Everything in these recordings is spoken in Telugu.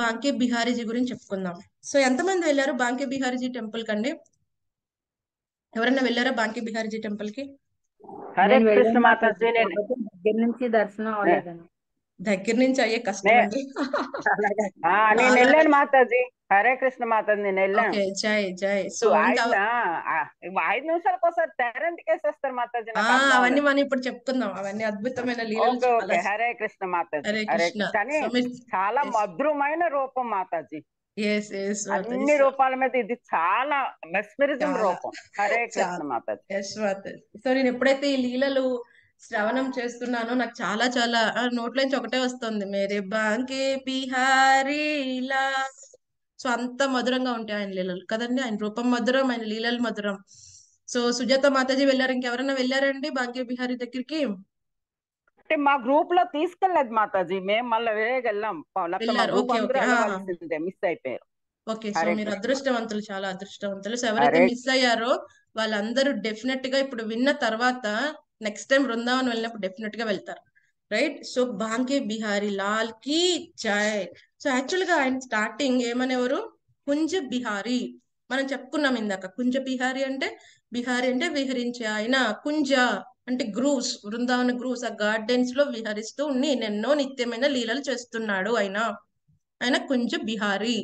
బాంకే బిహారీజీ గురించి చెప్పుకుందాం సో ఎంతమంది వెళ్ళారు బాంకే బిహారీజీ టెంపుల్ కండి ఎవరైనా వెళ్ళారా బాంకే బిహారీజీ టెంపుల్ కి దగ్గర నుంచి దర్శనం దగ్గర నుంచి అయ్యే కష్టం నేను హరే కృష్ణ మాత నేను ఐదు నిమిషాలకు ఒకసారి తెరంటి కేసేస్తారు మాతాజీ అవన్నీ మనం ఇప్పుడు చెప్తున్నాం అవన్నీ అద్భుతమైన హరే కృష్ణ మాతాజీ కానీ చాలా మధురమైన రూపం మాతాజీ అన్ని రూపాల మీద ఇది చాలా మెస్మరిజం రూపం హరే కృష్ణ మాతాజీ సో నేను ఎప్పుడైతే ఈ లీలలు శ్రవణం చేస్తున్నాను నాకు చాలా చాలా నోట్లోంచి ఒకటే వస్తుంది మేరే బాంకే బిహారీలా సో అంత మధురంగా ఉంటాయి ఆయన లీలలు కదండి ఆయన రూపం మధురం ఆయన లీలలు మధురం సో సుజాత మాతాజీ వెళ్ళారు ఇంకెవరన్నా వెళ్ళారండి బాంకే బిహారీ దగ్గరికి అంటే మా గ్రూప్ లో తీసుకెళ్లేదు మాతాజీ మేము మళ్ళీ వెళ్ళాం మిస్ అయిపోయారు ఓకే సో మీరు అదృష్టవంతులు చాలా అదృష్టవంతులు సో ఎవరైతే మిస్ అయ్యారో వాళ్ళందరూ డెఫినెట్ గా ఇప్పుడు విన్న తర్వాత నెక్స్ట్ టైం బృందావన్ వెళ్ళినప్పుడు డెఫినెట్ గా వెళ్తారు రైట్ సో బాంకే బిహారీ లాల్ కి జై సో యాక్చువల్ గా ఆయన స్టార్టింగ్ ఏమనేవారు కుంజ బిహారీ మనం చెప్పుకున్నాం ఇందాక కుంజ బిహారీ అంటే బిహారీ అంటే విహరించే ఆయన కుంజ అంటే గ్రూవ్స్ బృందావన గ్రూవ్స్ ఆ గార్డెన్స్ లో విహరిస్తూ ఉండి నేనెన్నో నిత్యమైన లీలలు చేస్తున్నాడు ఆయన ఆయన కుంజ బిహారీ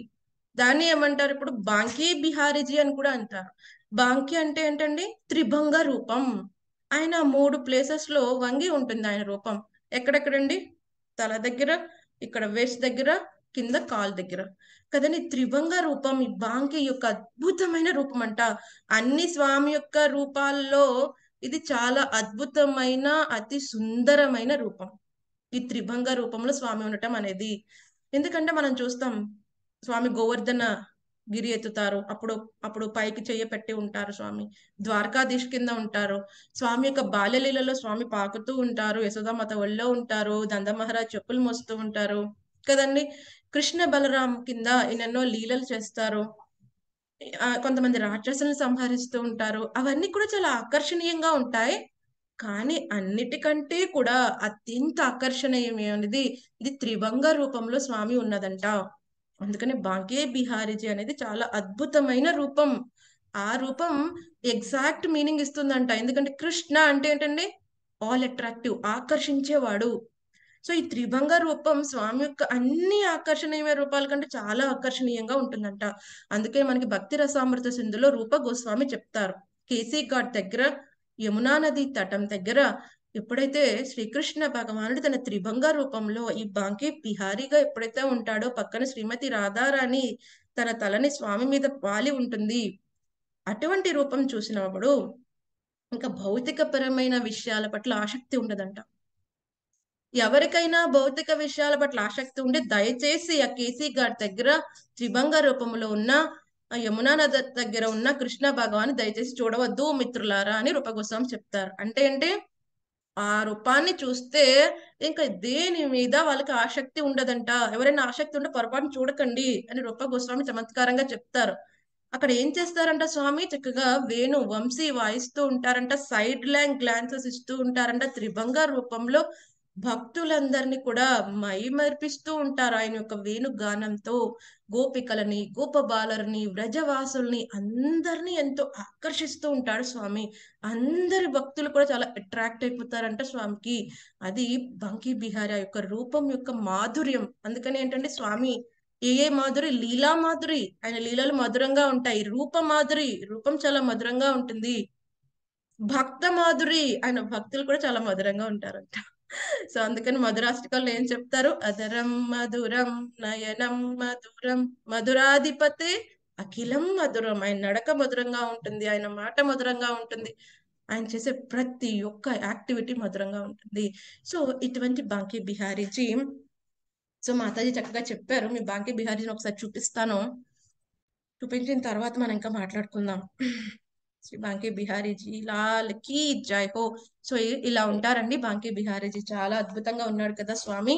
దాన్ని ఏమంటారు ఇప్పుడు బాంకీ బిహారీజీ అని కూడా అంటారు బాంకీ అంటే ఏంటండి త్రిభంగ రూపం ఆయన మూడు ప్లేసెస్ లో వంగి ఉంటుంది ఆయన రూపం ఎక్కడెక్కడండి తల దగ్గర ఇక్కడ వేస్ట్ దగ్గర కింద కాలు దగ్గర కదండి త్రివంగ రూపం ఈ బాంకి యొక్క అద్భుతమైన రూపం అంట అన్ని స్వామి యొక్క రూపాల్లో ఇది చాలా అద్భుతమైన అతి సుందరమైన రూపం ఈ త్రిభంగ రూపంలో స్వామి ఉండటం అనేది ఎందుకంటే మనం చూస్తాం స్వామి గోవర్ధన గిరి ఎత్తుతారు అప్పుడు అప్పుడు పైకి చెయ్య పెట్టి ఉంటారు స్వామి ద్వారకాధీష్ కింద ఉంటారు స్వామి యొక్క బాల్యలీలలో స్వామి పాకుతూ ఉంటారు యశోదామాత ఒళ్ళో ఉంటారు మహారాజ్ చెప్పులు మోస్తూ ఉంటారు కదండి కృష్ణ బలరాం కింద ఎన్నెన్నో లీలలు చేస్తారు కొంతమంది రాక్షసులను సంహరిస్తూ ఉంటారు అవన్నీ కూడా చాలా ఆకర్షణీయంగా ఉంటాయి కానీ అన్నిటికంటే కూడా అత్యంత ఆకర్షణీయమైనది ఇది త్రిభంగ రూపంలో స్వామి ఉన్నదంట అందుకని బాంకే బిహారీజీ అనేది చాలా అద్భుతమైన రూపం ఆ రూపం ఎగ్జాక్ట్ మీనింగ్ ఇస్తుందంట ఎందుకంటే కృష్ణ అంటే ఏంటండి ఆల్ అట్రాక్టివ్ ఆకర్షించేవాడు సో ఈ త్రిభంగ రూపం స్వామి యొక్క అన్ని ఆకర్షణీయమైన రూపాల కంటే చాలా ఆకర్షణీయంగా ఉంటుందంట అందుకే మనకి భక్తి రసామృత సింధులో రూప గోస్వామి చెప్తారు కేసీ ఘాట్ దగ్గర యమునా నది తటం దగ్గర ఎప్పుడైతే శ్రీకృష్ణ భగవానుడు తన త్రిభంగ రూపంలో ఈ బాంకీ బిహారీగా ఎప్పుడైతే ఉంటాడో పక్కన శ్రీమతి రాధారాణి తన తలని స్వామి మీద పాలి ఉంటుంది అటువంటి రూపం చూసినప్పుడు ఇంకా భౌతిక పరమైన విషయాల పట్ల ఆసక్తి ఉండదంట ఎవరికైనా భౌతిక విషయాల పట్ల ఆసక్తి ఉంటే దయచేసి ఆ కేసీ గారి దగ్గర త్రిభంగ రూపంలో ఉన్న యమునా నది దగ్గర ఉన్న కృష్ణ భగవాన్ దయచేసి చూడవద్దు మిత్రులారా అని రూపగోస్వామి చెప్తారు అంటే ఏంటి ఆ రూపాన్ని చూస్తే ఇంకా దేని మీద వాళ్ళకి ఆసక్తి ఉండదంట ఎవరైనా ఆసక్తి ఉంటే పొరపాటును చూడకండి అని రూపగోస్వామి చమత్కారంగా చెప్తారు అక్కడ ఏం చేస్తారంట స్వామి చక్కగా వేణు వంశీ వాయిస్తూ ఉంటారంట సైడ్ ల్యాంగ్ గ్లాన్సెస్ ఇస్తూ ఉంటారంట త్రిభంగ రూపంలో భక్తులందరినీ కూడా మైమర్పిస్తూ ఉంటారు ఆయన యొక్క వేణుగానంతో గోపికలని బాలరిని వ్రజవాసుల్ని అందరినీ ఎంతో ఆకర్షిస్తూ ఉంటాడు స్వామి అందరి భక్తులు కూడా చాలా అట్రాక్ట్ అయిపోతారంట స్వామికి అది బంకీ బిహారీ యొక్క రూపం యొక్క మాధుర్యం అందుకని ఏంటంటే స్వామి ఏ ఏ మాధురి లీలా మాధురి ఆయన లీలలు మధురంగా ఉంటాయి రూప మాధురి రూపం చాలా మధురంగా ఉంటుంది భక్త మాధురి ఆయన భక్తులు కూడా చాలా మధురంగా ఉంటారంట సో అందుకని మధురాష్టికల్లో ఏం చెప్తారు అదరం మధురం నయనం మధురం మధురాధిపతి అఖిలం మధురం ఆయన నడక మధురంగా ఉంటుంది ఆయన మాట మధురంగా ఉంటుంది ఆయన చేసే ప్రతి ఒక్క యాక్టివిటీ మధురంగా ఉంటుంది సో ఇటువంటి బాంకీ బిహారీజీ సో మాతాజీ చక్కగా చెప్పారు మీ బాంకీ బిహారీని ఒకసారి చూపిస్తాను చూపించిన తర్వాత మనం ఇంకా మాట్లాడుకుందాం శ్రీ బాంకే బిహారీజీ లాల్ కీ జై హో సో ఇలా ఉంటారండి బాంకే బిహారీజీ చాలా అద్భుతంగా ఉన్నాడు కదా స్వామి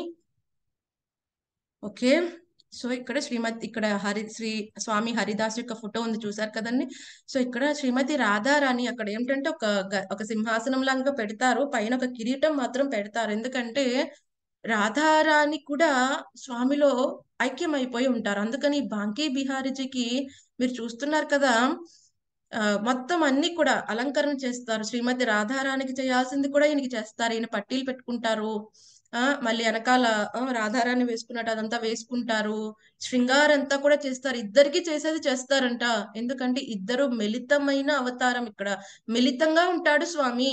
ఓకే సో ఇక్కడ శ్రీమతి ఇక్కడ హరి శ్రీ స్వామి హరిదాస్ యొక్క ఫోటో ఉంది చూసారు కదండి సో ఇక్కడ శ్రీమతి రాధారాణి అక్కడ ఏమిటంటే ఒక ఒక సింహాసనం లాగా పెడతారు పైన ఒక కిరీటం మాత్రం పెడతారు ఎందుకంటే రాధారాణి కూడా స్వామిలో ఐక్యమైపోయి ఉంటారు అందుకని బాంకీ బిహారీజీకి మీరు చూస్తున్నారు కదా మొత్తం అన్ని కూడా అలంకరణ చేస్తారు శ్రీమతి రాధారానికి చేయాల్సింది కూడా ఈయనకి చేస్తారు ఈయన పట్టీలు పెట్టుకుంటారు ఆ మళ్ళీ వెనకాల రాధారాన్ని వేసుకున్నట్టు అదంతా వేసుకుంటారు అంతా కూడా చేస్తారు ఇద్దరికి చేసేది చేస్తారంట ఎందుకంటే ఇద్దరు మిళితమైన అవతారం ఇక్కడ మిళితంగా ఉంటాడు స్వామి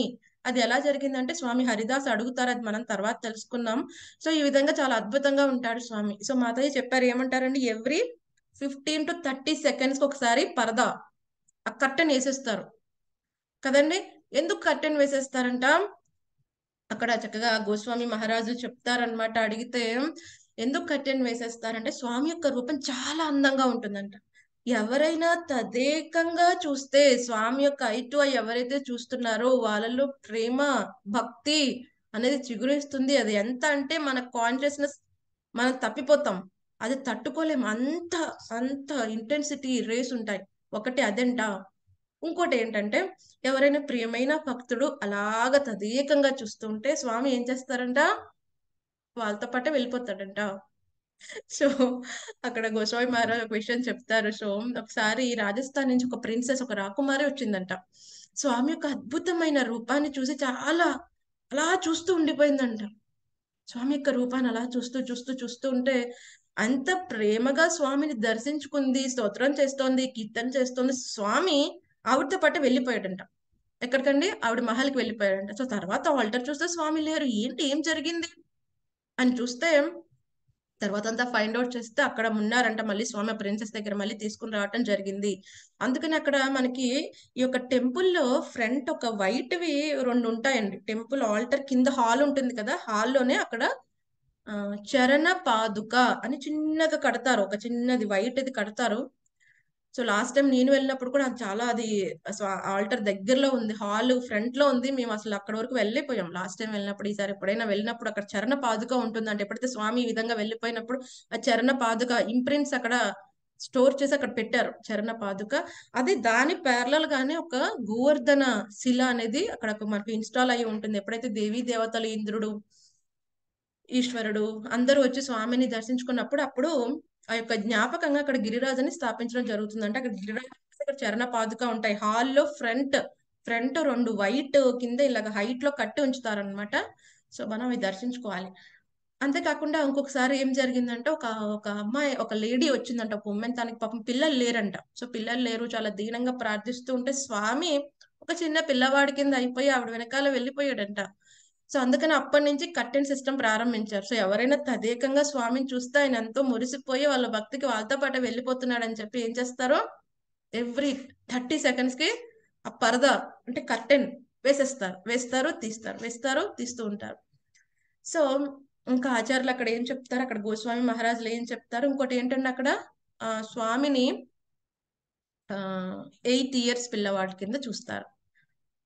అది ఎలా జరిగిందంటే స్వామి హరిదాస్ అడుగుతారు అది మనం తర్వాత తెలుసుకుందాం సో ఈ విధంగా చాలా అద్భుతంగా ఉంటాడు స్వామి సో మాతయ్య చెప్పారు ఏమంటారండి every fifteen to thirty seconds ఒకసారి పరదా ఆ కట్టెన్ వేసేస్తారు కదండి ఎందుకు కట్టెన్ వేసేస్తారంట అక్కడ చక్కగా గోస్వామి మహారాజు చెప్తారనమాట అడిగితే ఎందుకు కట్టెన్ వేసేస్తారంటే స్వామి యొక్క రూపం చాలా అందంగా ఉంటుందంట ఎవరైనా తదేకంగా చూస్తే స్వామి యొక్క ఐటు ఎవరైతే చూస్తున్నారో వాళ్ళలో ప్రేమ భక్తి అనేది చిగురిస్తుంది అది ఎంత అంటే మన కాన్షియస్నెస్ మనం తప్పిపోతాం అది తట్టుకోలేము అంత అంత ఇంటెన్సిటీ రేస్ ఉంటాయి ఒకటి అదంట ఇంకోటి ఏంటంటే ఎవరైనా ప్రియమైన భక్తుడు అలాగ తదేకంగా చూస్తుంటే స్వామి ఏం చేస్తారంట వాళ్ళతో పాటే వెళ్ళిపోతాడంట సో అక్కడ గోస్వామి మహారాజ్ ఒక విషయం చెప్తారు సో ఒకసారి రాజస్థాన్ నుంచి ఒక ప్రిన్సెస్ ఒక రాకుమారి వచ్చిందంట స్వామి యొక్క అద్భుతమైన రూపాన్ని చూసి చాలా అలా చూస్తూ ఉండిపోయిందంట స్వామి యొక్క రూపాన్ని అలా చూస్తూ చూస్తూ చూస్తూ ఉంటే అంత ప్రేమగా స్వామిని దర్శించుకుంది స్తోత్రం చేస్తోంది కీర్తన చేస్తోంది స్వామి ఆవిడతో పాటు వెళ్ళిపోయాడంట ఎక్కడికండి ఆవిడ మహల్కి వెళ్ళిపోయాడంట సో తర్వాత ఆల్టర్ చూస్తే స్వామి లేరు ఏంటి ఏం జరిగింది అని చూస్తే తర్వాత అంతా ఫైండ్ అవుట్ చేస్తే అక్కడ ఉన్నారంట మళ్ళీ స్వామి ప్రిన్సెస్ దగ్గర మళ్ళీ తీసుకుని రావటం జరిగింది అందుకని అక్కడ మనకి ఈ యొక్క టెంపుల్లో ఫ్రంట్ ఒక వైట్వి రెండు ఉంటాయండి టెంపుల్ ఆల్టర్ కింద హాల్ ఉంటుంది కదా హాల్లోనే అక్కడ చరణ పాదుక అని చిన్నగా కడతారు ఒక చిన్నది వైట్ అది కడతారు సో లాస్ట్ టైం నేను వెళ్ళినప్పుడు కూడా చాలా అది ఆల్టర్ దగ్గరలో ఉంది హాల్ ఫ్రంట్ లో ఉంది మేము అసలు అక్కడ వరకు వెళ్ళిపోయాం లాస్ట్ టైం వెళ్ళినప్పుడు ఈసారి ఎప్పుడైనా వెళ్ళినప్పుడు అక్కడ చరణ పాదుక ఉంటుంది అంటే ఎప్పుడైతే స్వామి ఈ విధంగా వెళ్ళిపోయినప్పుడు ఆ చరణ పాదుక ఇంప్రింట్స్ అక్కడ స్టోర్ చేసి అక్కడ పెట్టారు చరణ పాదుక అది దాని పేర్లల్ గానే ఒక గోవర్ధన శిల అనేది అక్కడ మనకు ఇన్స్టాల్ అయ్యి ఉంటుంది ఎప్పుడైతే దేవీ దేవతలు ఇంద్రుడు ఈశ్వరుడు అందరూ వచ్చి స్వామిని దర్శించుకున్నప్పుడు అప్పుడు ఆ యొక్క జ్ఞాపకంగా అక్కడ గిరిరాజుని స్థాపించడం జరుగుతుంది అంటే అక్కడ గిరిరాజు చరణ పాదుక ఉంటాయి హాల్లో ఫ్రంట్ ఫ్రంట్ రెండు వైట్ కింద ఇలాగ హైట్ లో కట్టి ఉంచుతారనమాట సో మనం అవి దర్శించుకోవాలి అంతేకాకుండా ఇంకొకసారి ఏం జరిగిందంటే ఒక ఒక అమ్మాయి ఒక లేడీ వచ్చిందంట ఒక ఉమ్మెన్ తనకి పాపం పిల్లలు లేరంట సో పిల్లలు లేరు చాలా దీనంగా ప్రార్థిస్తూ ఉంటే స్వామి ఒక చిన్న పిల్లవాడి కింద అయిపోయి ఆవిడ వెనకాల వెళ్ళిపోయాడంట సో అందుకని అప్పటి నుంచి కట్టెన్ సిస్టమ్ ప్రారంభించారు సో ఎవరైనా తదేకంగా స్వామిని చూస్తే ఆయన ఎంతో మురిసిపోయి వాళ్ళ భక్తికి వాళ్ళతో పాటు వెళ్ళిపోతున్నాడు అని చెప్పి ఏం చేస్తారో ఎవ్రీ థర్టీ సెకండ్స్ కి ఆ పరద అంటే కట్టెన్ వేసేస్తారు వేస్తారు తీస్తారు వేస్తారు తీస్తూ ఉంటారు సో ఇంకా ఆచార్యులు అక్కడ ఏం చెప్తారు అక్కడ గోస్వామి మహారాజులు ఏం చెప్తారు ఇంకోటి ఏంటంటే అక్కడ స్వామిని ఎయిట్ ఇయర్స్ పిల్లవాడి కింద చూస్తారు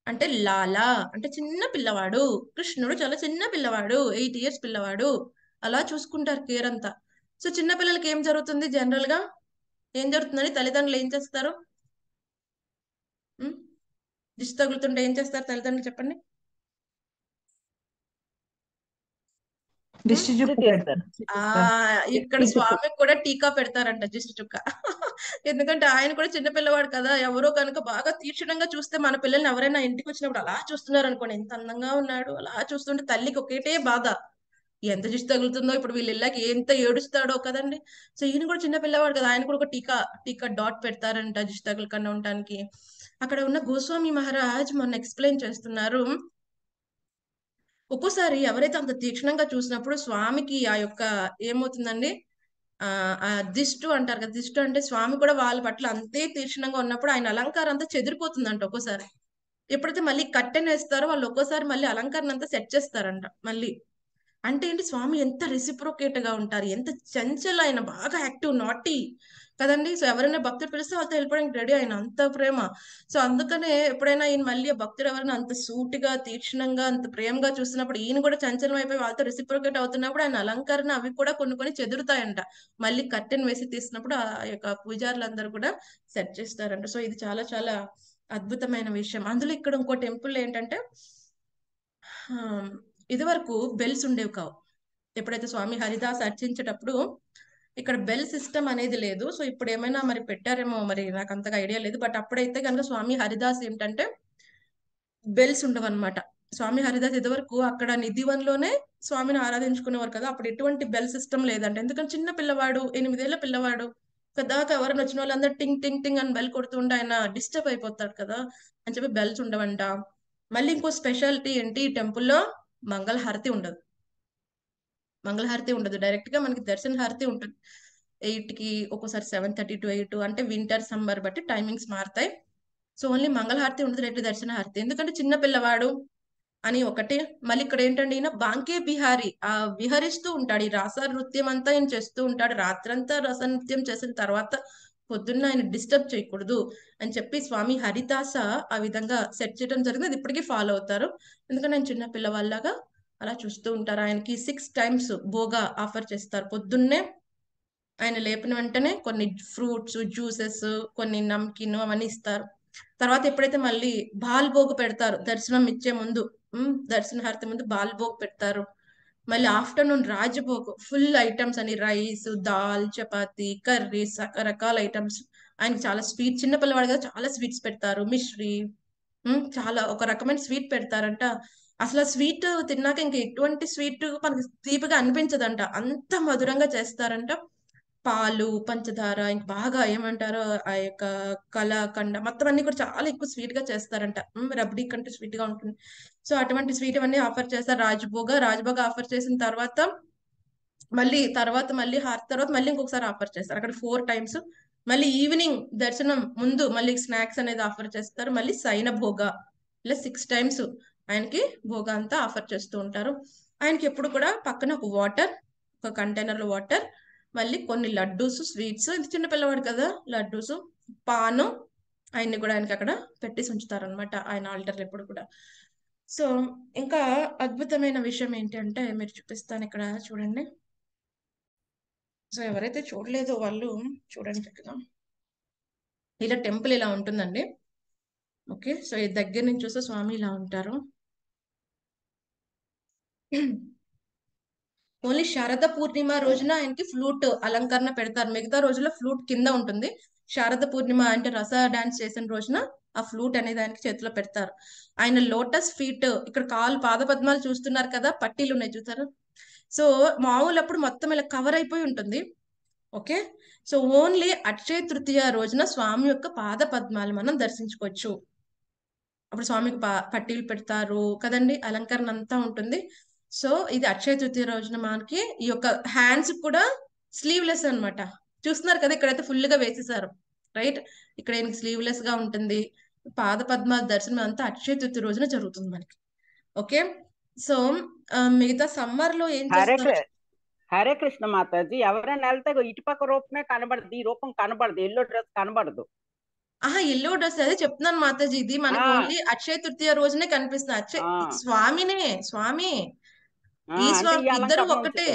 అంటే లాలా అంటే చిన్న పిల్లవాడు కృష్ణుడు చాలా చిన్న పిల్లవాడు ఎయిట్ ఇయర్స్ పిల్లవాడు అలా చూసుకుంటారు కేర్ అంతా సో చిన్న పిల్లలకి ఏం జరుగుతుంది జనరల్ గా ఏం జరుగుతుందని తల్లిదండ్రులు ఏం చేస్తారు దిష్టి తగులుతుంటే ఏం చేస్తారు తల్లిదండ్రులు చెప్పండి దిష్టి hmm, చుక్క ఆ ఇక్కడ స్వామికి కూడా టీకా పెడతారంట దిష్టి చుక్క ఎందుకంటే ఆయన కూడా చిన్న పిల్లవాడు కదా ఎవరో కనుక బాగా తీక్షణంగా చూస్తే మన పిల్లల్ని ఎవరైనా ఇంటికి వచ్చినప్పుడు అలా చూస్తున్నారు అనుకోండి ఎంత అందంగా ఉన్నాడు అలా చూస్తుంటే తల్లికి ఒకటే బాధ ఎంత దిష్టి తగులుతుందో ఇప్పుడు వీళ్ళు ఇళ్ళకి ఎంత ఏడుస్తాడో కదండి సో ఈయన కూడా చిన్న పిల్లవాడు కదా ఆయన కూడా ఒక టీకా టీకా డాట్ పెడతారంట దిష్టి తగులకుండా ఉండటానికి అక్కడ ఉన్న గోస్వామి మహారాజ్ మొన్న ఎక్స్ప్లెయిన్ చేస్తున్నారు ఒక్కోసారి ఎవరైతే అంత తీక్షణంగా చూసినప్పుడు స్వామికి ఆ యొక్క ఏమవుతుందండి ఆ దిష్టు అంటారు కదా దిష్టు అంటే స్వామి కూడా వాళ్ళ పట్ల అంతే తీక్షణంగా ఉన్నప్పుడు ఆయన అలంకారం అంతా చెదిరిపోతుందంట ఒక్కోసారి ఎప్పుడైతే మళ్ళీ కట్టెనేస్తారో వాళ్ళు ఒక్కోసారి మళ్ళీ అలంకారం అంతా సెట్ చేస్తారంట మళ్ళీ అంటే ఏంటి స్వామి ఎంత రెసిప్రోకేట్ గా ఉంటారు ఎంత చంచల్ ఆయన బాగా యాక్టివ్ నాటీ కదండి సో ఎవరైనా భక్తుడు పిలిస్తే వాళ్ళతో వెళ్ళిపోవడానికి రెడీ ఆయన అంత ప్రేమ సో అందుకనే ఎప్పుడైనా ఈయన మళ్ళీ భక్తుడు ఎవరైనా అంత సూటిగా తీక్షణంగా అంత ప్రేమగా చూసినప్పుడు ఈయన కూడా చంచలం అయిపోయి వాళ్ళతో రెసిప్రోకేట్ అవుతున్నప్పుడు ఆయన అలంకరణ అవి కూడా కొన్ని కొన్ని చెదురుతాయంట మళ్ళీ కట్టెన్ వేసి తీసినప్పుడు ఆ యొక్క పూజారులందరూ కూడా సెట్ చేస్తారంట సో ఇది చాలా చాలా అద్భుతమైన విషయం అందులో ఇక్కడ ఇంకో టెంపుల్ ఏంటంటే ఇది వరకు బెల్స్ ఉండేవి కావు ఎప్పుడైతే స్వామి హరిదాస్ అర్చించేటప్పుడు ఇక్కడ బెల్ సిస్టమ్ అనేది లేదు సో ఇప్పుడు ఏమైనా మరి పెట్టారేమో మరి నాకు అంతగా ఐడియా లేదు బట్ అప్పుడైతే కనుక స్వామి హరిదాస్ ఏంటంటే బెల్స్ ఉండవన్నమాట స్వామి హరిదాస్ ఇదివరకు అక్కడ నిధివన్లోనే స్వామిని ఆరాధించుకునేవారు కదా అప్పుడు ఎటువంటి బెల్ సిస్టమ్ లేదంటే ఎందుకంటే చిన్న పిల్లవాడు ఎనిమిదేళ్ల పిల్లవాడు పెద్దగా ఎవరైనా వచ్చిన వాళ్ళందరూ టింగ్ టింగ్ టింగ్ అని బెల్ కొడుతుండే ఆయన డిస్టర్బ్ అయిపోతాడు కదా అని చెప్పి బెల్స్ ఉండవంట మళ్ళీ ఇంకో స్పెషాలిటీ ఏంటి ఈ టెంపుల్లో మంగళహారతి ఉండదు మంగళహారతి ఉండదు డైరెక్ట్ గా మనకి దర్శన హారతి ఉంటుంది ఎయిట్ కి ఒక్కోసారి సెవెన్ థర్టీ టు ఎయిట్ అంటే వింటర్ సమ్మర్ బట్టి టైమింగ్స్ మారుతాయి సో ఓన్లీ మంగళహారతి ఉండదు డైరెక్ట్ దర్శన హారతి ఎందుకంటే చిన్న పిల్లవాడు అని ఒకటి మళ్ళీ ఇక్కడ ఏంటంటే ఈయన బాంకే బిహారీ ఆ విహరిస్తూ ఉంటాడు ఈ రాస నృత్యం అంతా ఆయన చేస్తూ ఉంటాడు రాత్రంతా రస నృత్యం చేసిన తర్వాత పొద్దున్న ఆయన డిస్టర్బ్ చేయకూడదు అని చెప్పి స్వామి హరిదాస ఆ విధంగా సెట్ చేయడం జరిగింది అది ఇప్పటికీ ఫాలో అవుతారు ఎందుకంటే ఆయన చిన్న పిల్లవాళ్ళగా అలా చూస్తూ ఉంటారు ఆయనకి సిక్స్ టైమ్స్ బోగా ఆఫర్ చేస్తారు పొద్దున్నే ఆయన లేపిన వెంటనే కొన్ని ఫ్రూట్స్ జ్యూసెస్ కొన్ని నమ్కిన్ అవన్నీ ఇస్తారు తర్వాత ఎప్పుడైతే మళ్ళీ బాల్ బాల్భోగ్ పెడతారు దర్శనం ఇచ్చే ముందు దర్శన హారతి ముందు బాల్భోగ్ పెడతారు మళ్ళీ ఆఫ్టర్నూన్ రాజభోగు ఫుల్ ఐటమ్స్ అని రైస్ దాల్ చపాతి కర్రీస్ రకరకాల ఐటమ్స్ ఆయనకి చాలా స్వీట్ చిన్న పిల్లవాడు కదా చాలా స్వీట్స్ పెడతారు మిశ్రీ చాలా ఒక రకమైన స్వీట్ పెడతారంట అసలు స్వీట్ తిన్నాక ఇంక ఎటువంటి స్వీట్ మనకి తీపిగా అనిపించదంట అంత మధురంగా చేస్తారంట పాలు పంచదార ఇంక బాగా ఏమంటారో ఆ యొక్క కళాఖండ మొత్తం అన్ని కూడా చాలా ఎక్కువ స్వీట్ గా చేస్తారంట రబ్డీ కంటే స్వీట్ గా ఉంటుంది సో అటువంటి స్వీట్ అవన్నీ ఆఫర్ చేస్తారు రాజభోగ రాజభోగ ఆఫర్ చేసిన తర్వాత మళ్ళీ తర్వాత మళ్ళీ హార్ తర్వాత మళ్ళీ ఇంకొకసారి ఆఫర్ చేస్తారు అక్కడ ఫోర్ టైమ్స్ మళ్ళీ ఈవినింగ్ దర్శనం ముందు మళ్ళీ స్నాక్స్ అనేది ఆఫర్ చేస్తారు మళ్ళీ సైన భోగ ఇలా సిక్స్ టైమ్స్ ఆయనకి భోగా అంతా ఆఫర్ చేస్తూ ఉంటారు ఆయనకి ఎప్పుడు కూడా పక్కన ఒక వాటర్ ఒక కంటైనర్లో వాటర్ మళ్ళీ కొన్ని లడ్డూస్ స్వీట్స్ ఇది చిన్నపిల్లవాడు కదా లడ్డూస్ పాను ఆయన్ని కూడా ఆయనకి అక్కడ పెట్టేసి ఉంచుతారు అనమాట ఆయన ఆల్టర్ ఎప్పుడు కూడా సో ఇంకా అద్భుతమైన విషయం ఏంటంటే మీరు చూపిస్తాను ఇక్కడ చూడండి సో ఎవరైతే చూడలేదో వాళ్ళు చూడండి చక్కగా ఇలా టెంపుల్ ఇలా ఉంటుందండి ఓకే సో ఈ దగ్గర నుంచి చూస్తే స్వామి ఇలా ఉంటారు ఓన్లీ శారద పూర్ణిమ రోజున ఆయనకి ఫ్లూట్ అలంకరణ పెడతారు మిగతా రోజుల్లో ఫ్లూట్ కింద ఉంటుంది శారద పూర్ణిమ అంటే రస డాన్స్ చేసిన రోజున ఆ ఫ్లూట్ అనేది ఆయనకి చేతిలో పెడతారు ఆయన లోటస్ ఫీట్ ఇక్కడ కాలు పాదపద్మాలు చూస్తున్నారు కదా పట్టీలు ఉన్నాయి చూసారు సో మామూలు అప్పుడు మొత్తం ఇలా కవర్ అయిపోయి ఉంటుంది ఓకే సో ఓన్లీ అక్షయ తృతీయ రోజున స్వామి యొక్క పాద పద్మాలు మనం దర్శించుకోవచ్చు అప్పుడు స్వామికి పట్టీలు పెడతారు కదండి అలంకరణ అంతా ఉంటుంది సో ఇది అక్షయ తృతీయ రోజున మనకి ఈ యొక్క హ్యాండ్స్ కూడా స్లీవ్లెస్ అనమాట చూస్తున్నారు కదా ఇక్కడైతే ఫుల్ గా వేసేసారు రైట్ ఇక్కడ ఈయనకి స్లీవ్లెస్ గా ఉంటుంది పాద పద్మ దర్శనం అంతా అక్షయ తృతీయ రోజున జరుగుతుంది మనకి ఓకే సో మిగతా సమ్మర్ లో ఏం హరే కృష్ణ మాతాజీ ఎవరైనా వెళ్తే ఇటుపక్క రూపమే కనబడదు ఈ రూపం కనబడదు ఎల్లో డ్రెస్ కనబడదు ఆహా ఎల్లో డ్రెస్ అదే చెప్తున్నాను మాతాజీ ఇది మనకి ఓన్లీ అక్షయ తృతీయ రోజునే కనిపిస్తుంది అక్షయ స్వామినే స్వామి ఇద్దరు ఒకటే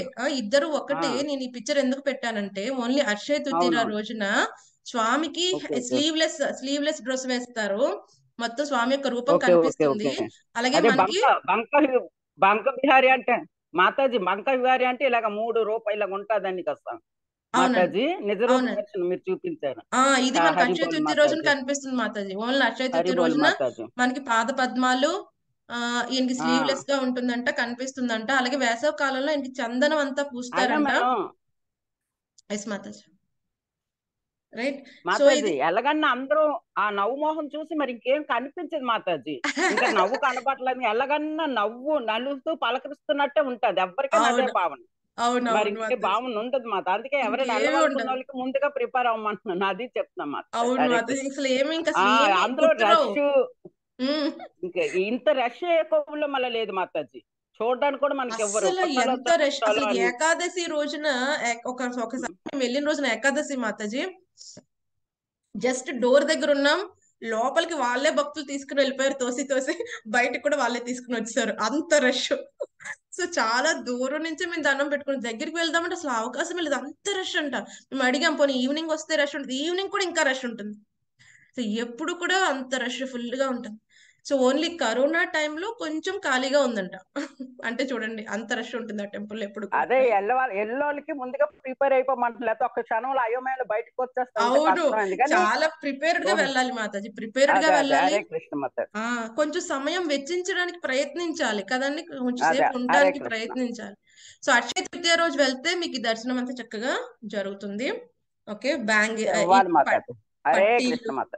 ఇద్దరు ఒకటే నేను ఈ పిక్చర్ ఎందుకు పెట్టానంటే ఓన్లీ అక్షయ తృతీయ రోజున స్వామికి స్లీవ్లెస్ స్లీవ్లెస్ డ్రెస్ వేస్తారు మొత్తం స్వామి యొక్క రూపం కనిపిస్తుంది అలాగే మనకి బంక బిహారీ అంటే మాతాజీ బంక బిహారీ అంటే ఇలాగ మూడు రూపాయలు ఉంటాదని ఉంటుందని కదా మీరు చూపించారు ఇది మనకి అక్షయ తృతీయ రోజున కనిపిస్తుంది మాతాజీ ఓన్లీ అక్షయ తృతీయ రోజున మనకి పాద పద్మాలు ఈయనకి స్లీవ్లెస్ గా ఉంటుందంట కనిపిస్తుందంట అలాగే వేసవ కాలంలో ఈయనకి చందనం అంతా పూస్తారంట ఎస్ మాతాజీ ఎలాగన్నా అందరూ ఆ నవ్వు మోహం చూసి మరి ఇంకేం కనిపించదు మాతాజీ ఇంకా నవ్వు కనబడలేదు ఎలాగన్నా నవ్వు నలుస్తూ పలకరిస్తున్నట్టే ఉంటది ఎవరికి అదే భావన మరి భావన ఉండదు మాత అందుకే ఎవరైనా వాళ్ళకి ముందుగా ప్రిపేర్ అవ్వమంటున్నాను అది చెప్తున్నా మాత అసలు ఏమి అందరూ ఇంకా ఇంత రష్ ఏ కోపంలో మళ్ళీ లేదు మాతాజీ చూడడానికి కూడా మనకి ఎవరు ఎంత రష్ ఏకాదశి రోజున ఒక ఒకసారి వెళ్ళిన రోజున ఏకాదశి మాతాజీ జస్ట్ డోర్ దగ్గర ఉన్నాం లోపలికి వాళ్ళే భక్తులు తీసుకుని వెళ్ళిపోయారు తోసి తోసి బయటకు కూడా వాళ్ళే తీసుకుని వచ్చారు అంత రష్ సో చాలా దూరం నుంచి మేము దండం పెట్టుకుని దగ్గరికి వెళ్దామంటే అసలు అవకాశం లేదు అంత రష్ అంట మేము అడిగాం పోనీ ఈవినింగ్ వస్తే రష్ ఉంటుంది ఈవినింగ్ కూడా ఇంకా రష్ ఉంటుంది సో ఎప్పుడు కూడా అంత రష్ ఫుల్ గా ఉంటుంది సో ఓన్లీ కరోనా టైంలో కొంచెం ఖాళీగా ఉందంట అంటే చూడండి అంత రష్ ఉంటుంది ఆ టెంపుల్ ఎప్పుడు అదే ఎల్లోళ్ళకి ముందుగా ప్రిపేర్ అయిపోమంటారు ఒక క్షణంలో అయోమయంలో బయటకు వచ్చేస్తాం అవును చాలా ప్రిపేర్డ్ గా వెళ్ళాలి మాతాజీ ప్రిపేర్డ్ గా వెళ్ళాలి కొంచెం సమయం వెచ్చించడానికి ప్రయత్నించాలి కదండి కొంచెం సేపు ఉండడానికి ప్రయత్నించాలి సో అక్షయ తృతీయ రోజు వెళ్తే మీకు దర్శనం అంతా చక్కగా జరుగుతుంది ఓకే బ్యాంగ్ అరే కృష్ణమాత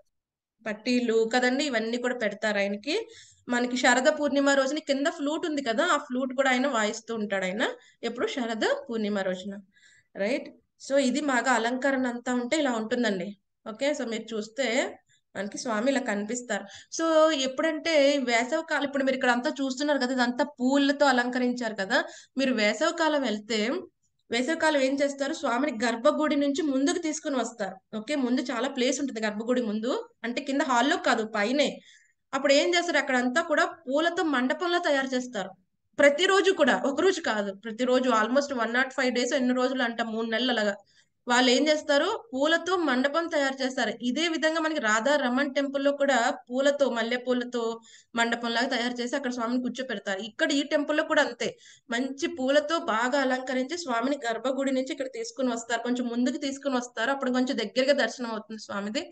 పట్టీలు కదండి ఇవన్నీ కూడా పెడతారు ఆయనకి మనకి శరద పూర్ణిమ రోజున కింద ఫ్లూట్ ఉంది కదా ఆ ఫ్లూట్ కూడా ఆయన వాయిస్తూ ఉంటాడు ఆయన ఎప్పుడు శరద పూర్ణిమ రోజున రైట్ సో ఇది మాగా అలంకరణ అంతా ఉంటే ఇలా ఉంటుందండి ఓకే సో మీరు చూస్తే మనకి స్వామి ఇలా కనిపిస్తారు సో ఎప్పుడంటే వేసవ కాలం ఇప్పుడు మీరు ఇక్కడ అంతా చూస్తున్నారు కదా ఇదంతా పూలతో అలంకరించారు కదా మీరు వేసవ కాలం వెళ్తే వేసవికాలం ఏం చేస్తారు స్వామిని గర్భగుడి నుంచి ముందుకు తీసుకుని వస్తారు ఓకే ముందు చాలా ప్లేస్ ఉంటుంది గర్భగుడి ముందు అంటే కింద హాల్లో కాదు పైనే అప్పుడు ఏం చేస్తారు అక్కడంతా కూడా పూలతో మండపంలో తయారు చేస్తారు ప్రతిరోజు కూడా ఒక రోజు కాదు ప్రతిరోజు almost one not five days ఎన్ని రోజులు అంట మూడు నెలలు అలాగా వాళ్ళు ఏం చేస్తారు పూలతో మండపం తయారు చేస్తారు ఇదే విధంగా మనకి రాధా రమణ్ టెంపుల్లో కూడా పూలతో మల్లె పూలతో మండపం లాగా తయారు చేసి అక్కడ స్వామిని కూర్చోపెడతారు ఇక్కడ ఈ టెంపుల్లో కూడా అంతే మంచి పూలతో బాగా అలంకరించి స్వామిని గర్భగుడి నుంచి ఇక్కడ తీసుకుని వస్తారు కొంచెం ముందుకు తీసుకుని వస్తారు అప్పుడు కొంచెం దగ్గరగా దర్శనం అవుతుంది స్వామిది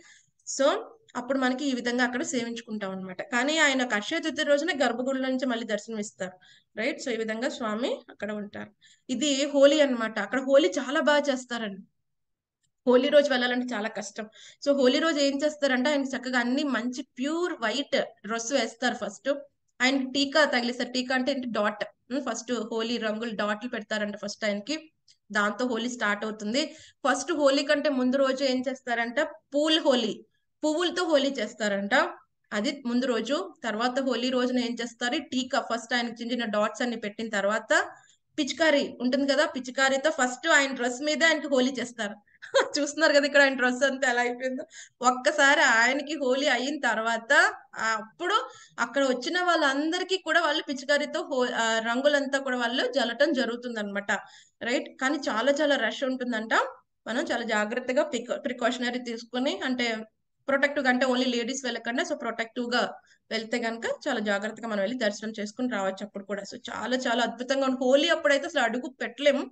సో అప్పుడు మనకి ఈ విధంగా అక్కడ సేవించుకుంటాం అనమాట కానీ ఆయన అక్షయ తృతీయ రోజున గర్భగుడి నుంచి మళ్ళీ దర్శనం ఇస్తారు రైట్ సో ఈ విధంగా స్వామి అక్కడ ఉంటారు ఇది హోలీ అనమాట అక్కడ హోలీ చాలా బాగా చేస్తారండి హోలీ రోజు వెళ్ళాలంటే చాలా కష్టం సో హోలీ రోజు ఏం చేస్తారంటే ఆయన చక్కగా అన్ని మంచి ప్యూర్ వైట్ డ్రెస్ వేస్తారు ఫస్ట్ ఆయన టీకా తగిలిస్తారు టీకా అంటే ఏంటి డాట్ ఫస్ట్ హోలీ రంగులు డాట్లు పెడతారంట ఫస్ట్ ఆయనకి దాంతో హోలీ స్టార్ట్ అవుతుంది ఫస్ట్ హోలీ కంటే ముందు రోజు ఏం చేస్తారంట పూల్ హోలీ పువ్వులతో హోలీ చేస్తారంట అది ముందు రోజు తర్వాత హోలీ రోజున ఏం చేస్తారు టీకా ఫస్ట్ ఆయన చిన్న చిన్న డాట్స్ అన్ని పెట్టిన తర్వాత పిచికారి ఉంటుంది కదా పిచికారితో ఫస్ట్ ఆయన డ్రెస్ మీద ఆయనకి హోలీ చేస్తారు చూస్తున్నారు కదా ఇక్కడ ఆయన డ్రెస్ అంతా ఎలా అయిపోయిందో ఒక్కసారి ఆయనకి హోలీ అయిన తర్వాత అప్పుడు అక్కడ వచ్చిన వాళ్ళందరికీ కూడా వాళ్ళు పిచికారితో హో రంగులంతా కూడా వాళ్ళు జల్లటం జరుగుతుంది అనమాట రైట్ కానీ చాలా చాలా రష్ ఉంటుందంట మనం చాలా జాగ్రత్తగా ప్రికాషనరీ తీసుకుని అంటే ప్రొటెక్టివ్ అంటే ఓన్లీ లేడీస్ వెళ్ళకుండా సో ప్రొటెక్టివ్ గా వెళ్తే కనుక చాలా జాగ్రత్తగా మనం వెళ్ళి దర్శనం చేసుకుని రావచ్చు అప్పుడు కూడా సో చాలా చాలా అద్భుతంగా ఉంది హోలీ అప్పుడైతే అసలు అడుగు పెట్టలేము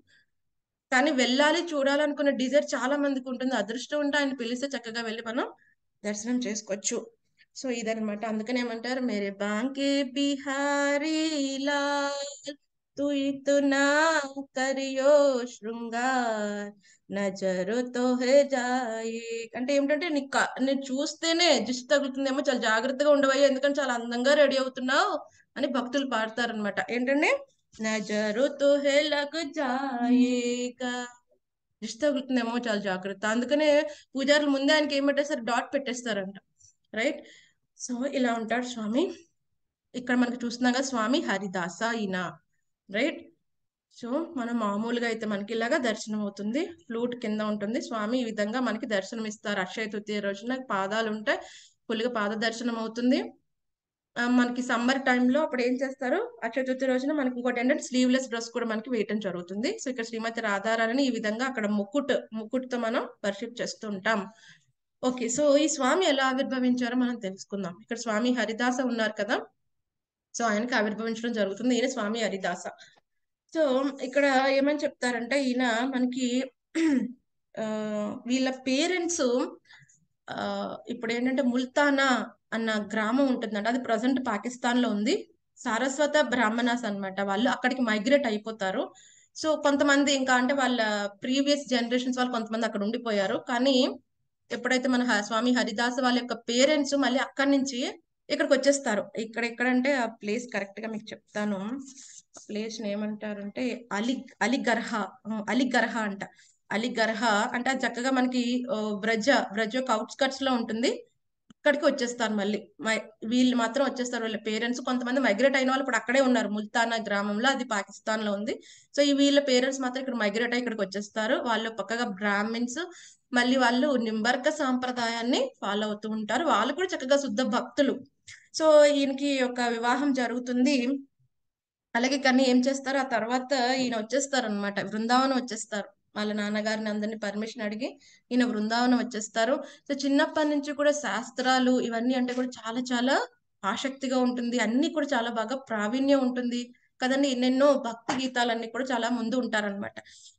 కానీ వెళ్ళాలి చూడాలనుకున్న డిజైర్ చాలా మందికి ఉంటుంది అదృష్టం ఉంటే ఆయన పిలిస్తే చక్కగా వెళ్ళి మనం దర్శనం చేసుకోవచ్చు సో ఇదనమాట అందుకని ఏమంటారు మేరే బాంకే బిహారీ లాల్ కరియో శృంగార్ నజరు తోహే జాయి అంటే ఏమిటంటే నీ నేను చూస్తేనే దిష్టి తగులుతుందేమో చాలా జాగ్రత్తగా ఉండవయ్యా ఎందుకంటే చాలా అందంగా రెడీ అవుతున్నావు అని భక్తులు అనమాట ఏంటంటే నజరు తుహలకు జాయేగా దిష్టి తగులుతుందేమో చాలా జాగ్రత్త అందుకనే పూజారులు ముందే ఆయనకి ఏం పెట్టేస్తారు డాట్ పెట్టేస్తారంట రైట్ సో ఇలా ఉంటాడు స్వామి ఇక్కడ మనకి చూస్తున్నాగా స్వామి హరిదాస ఈయన రైట్ సో మనం మామూలుగా అయితే మనకి ఇలాగా దర్శనం అవుతుంది ఫ్లూట్ కింద ఉంటుంది స్వామి ఈ విధంగా మనకి దర్శనం ఇస్తారు అక్షయ తృతీయ రోజున పాదాలు ఉంటాయి ఫుల్గా పాద దర్శనం అవుతుంది మనకి సమ్మర్ టైంలో అప్పుడు ఏం చేస్తారు అక్షయ చతుర్థి రోజున మనకి ఇంకోటి ఏంటంటే లెస్ డ్రెస్ కూడా మనకి వేయటం జరుగుతుంది సో ఇక్కడ శ్రీమతి రాధారాణిని ఈ విధంగా అక్కడ ముకుట్ ముకుట్తో మనం వర్షిప్ చేస్తూ ఉంటాం ఓకే సో ఈ స్వామి ఎలా ఆవిర్భవించారో మనం తెలుసుకుందాం ఇక్కడ స్వామి హరిదాస ఉన్నారు కదా సో ఆయనకి ఆవిర్భవించడం జరుగుతుంది ఈయన స్వామి హరిదాస సో ఇక్కడ ఏమని చెప్తారంటే ఈయన మనకి ఆ వీళ్ళ పేరెంట్స్ ఇప్పుడు ఏంటంటే ముల్తానా అన్న గ్రామం ఉంటుందంట అది ప్రజెంట్ పాకిస్తాన్ లో ఉంది సారస్వత బ్రాహ్మణాస్ అనమాట వాళ్ళు అక్కడికి మైగ్రేట్ అయిపోతారు సో కొంతమంది ఇంకా అంటే వాళ్ళ ప్రీవియస్ జనరేషన్స్ వాళ్ళు కొంతమంది అక్కడ ఉండిపోయారు కానీ ఎప్పుడైతే మన స్వామి హరిదాస్ వాళ్ళ యొక్క పేరెంట్స్ మళ్ళీ అక్కడి నుంచి ఇక్కడికి వచ్చేస్తారు ఇక్కడ ఎక్కడంటే ఆ ప్లేస్ కరెక్ట్ గా మీకు చెప్తాను ప్లేస్ ఏమంటారు అంటే అలి అలిగర్హ అలిగర్హ అంట అలి గర్హ అంటే చక్కగా మనకి బ్రజ బ్రజ యొక్క అవుట్స్కట్స్ లో ఉంటుంది అక్కడికి వచ్చేస్తారు మళ్ళీ వీళ్ళు మాత్రం వచ్చేస్తారు వీళ్ళ పేరెంట్స్ కొంతమంది మైగ్రేట్ అయిన వాళ్ళు ఇప్పుడు అక్కడే ఉన్నారు ముల్తానా గ్రామంలో అది పాకిస్తాన్ లో ఉంది సో ఈ వీళ్ళ పేరెంట్స్ మాత్రం ఇక్కడ మైగ్రేట్ అయి ఇక్కడికి వచ్చేస్తారు వాళ్ళు పక్కగా బ్రాహ్మిన్స్ మళ్ళీ వాళ్ళు నింబర్క సాంప్రదాయాన్ని ఫాలో అవుతూ ఉంటారు వాళ్ళు కూడా చక్కగా శుద్ధ భక్తులు సో ఈయనకి ఒక వివాహం జరుగుతుంది అలాగే కానీ ఏం చేస్తారు ఆ తర్వాత ఈయన వచ్చేస్తారు అనమాట బృందావనం వచ్చేస్తారు వాళ్ళ నాన్నగారిని అందరినీ పర్మిషన్ అడిగి ఈయన బృందావనం వచ్చేస్తారు సో చిన్నప్పటి నుంచి కూడా శాస్త్రాలు ఇవన్నీ అంటే కూడా చాలా చాలా ఆసక్తిగా ఉంటుంది అన్ని కూడా చాలా బాగా ప్రావీణ్యం ఉంటుంది కదండి ఎన్నెన్నో భక్తి గీతాలన్నీ కూడా చాలా ముందు ఉంటారనమాట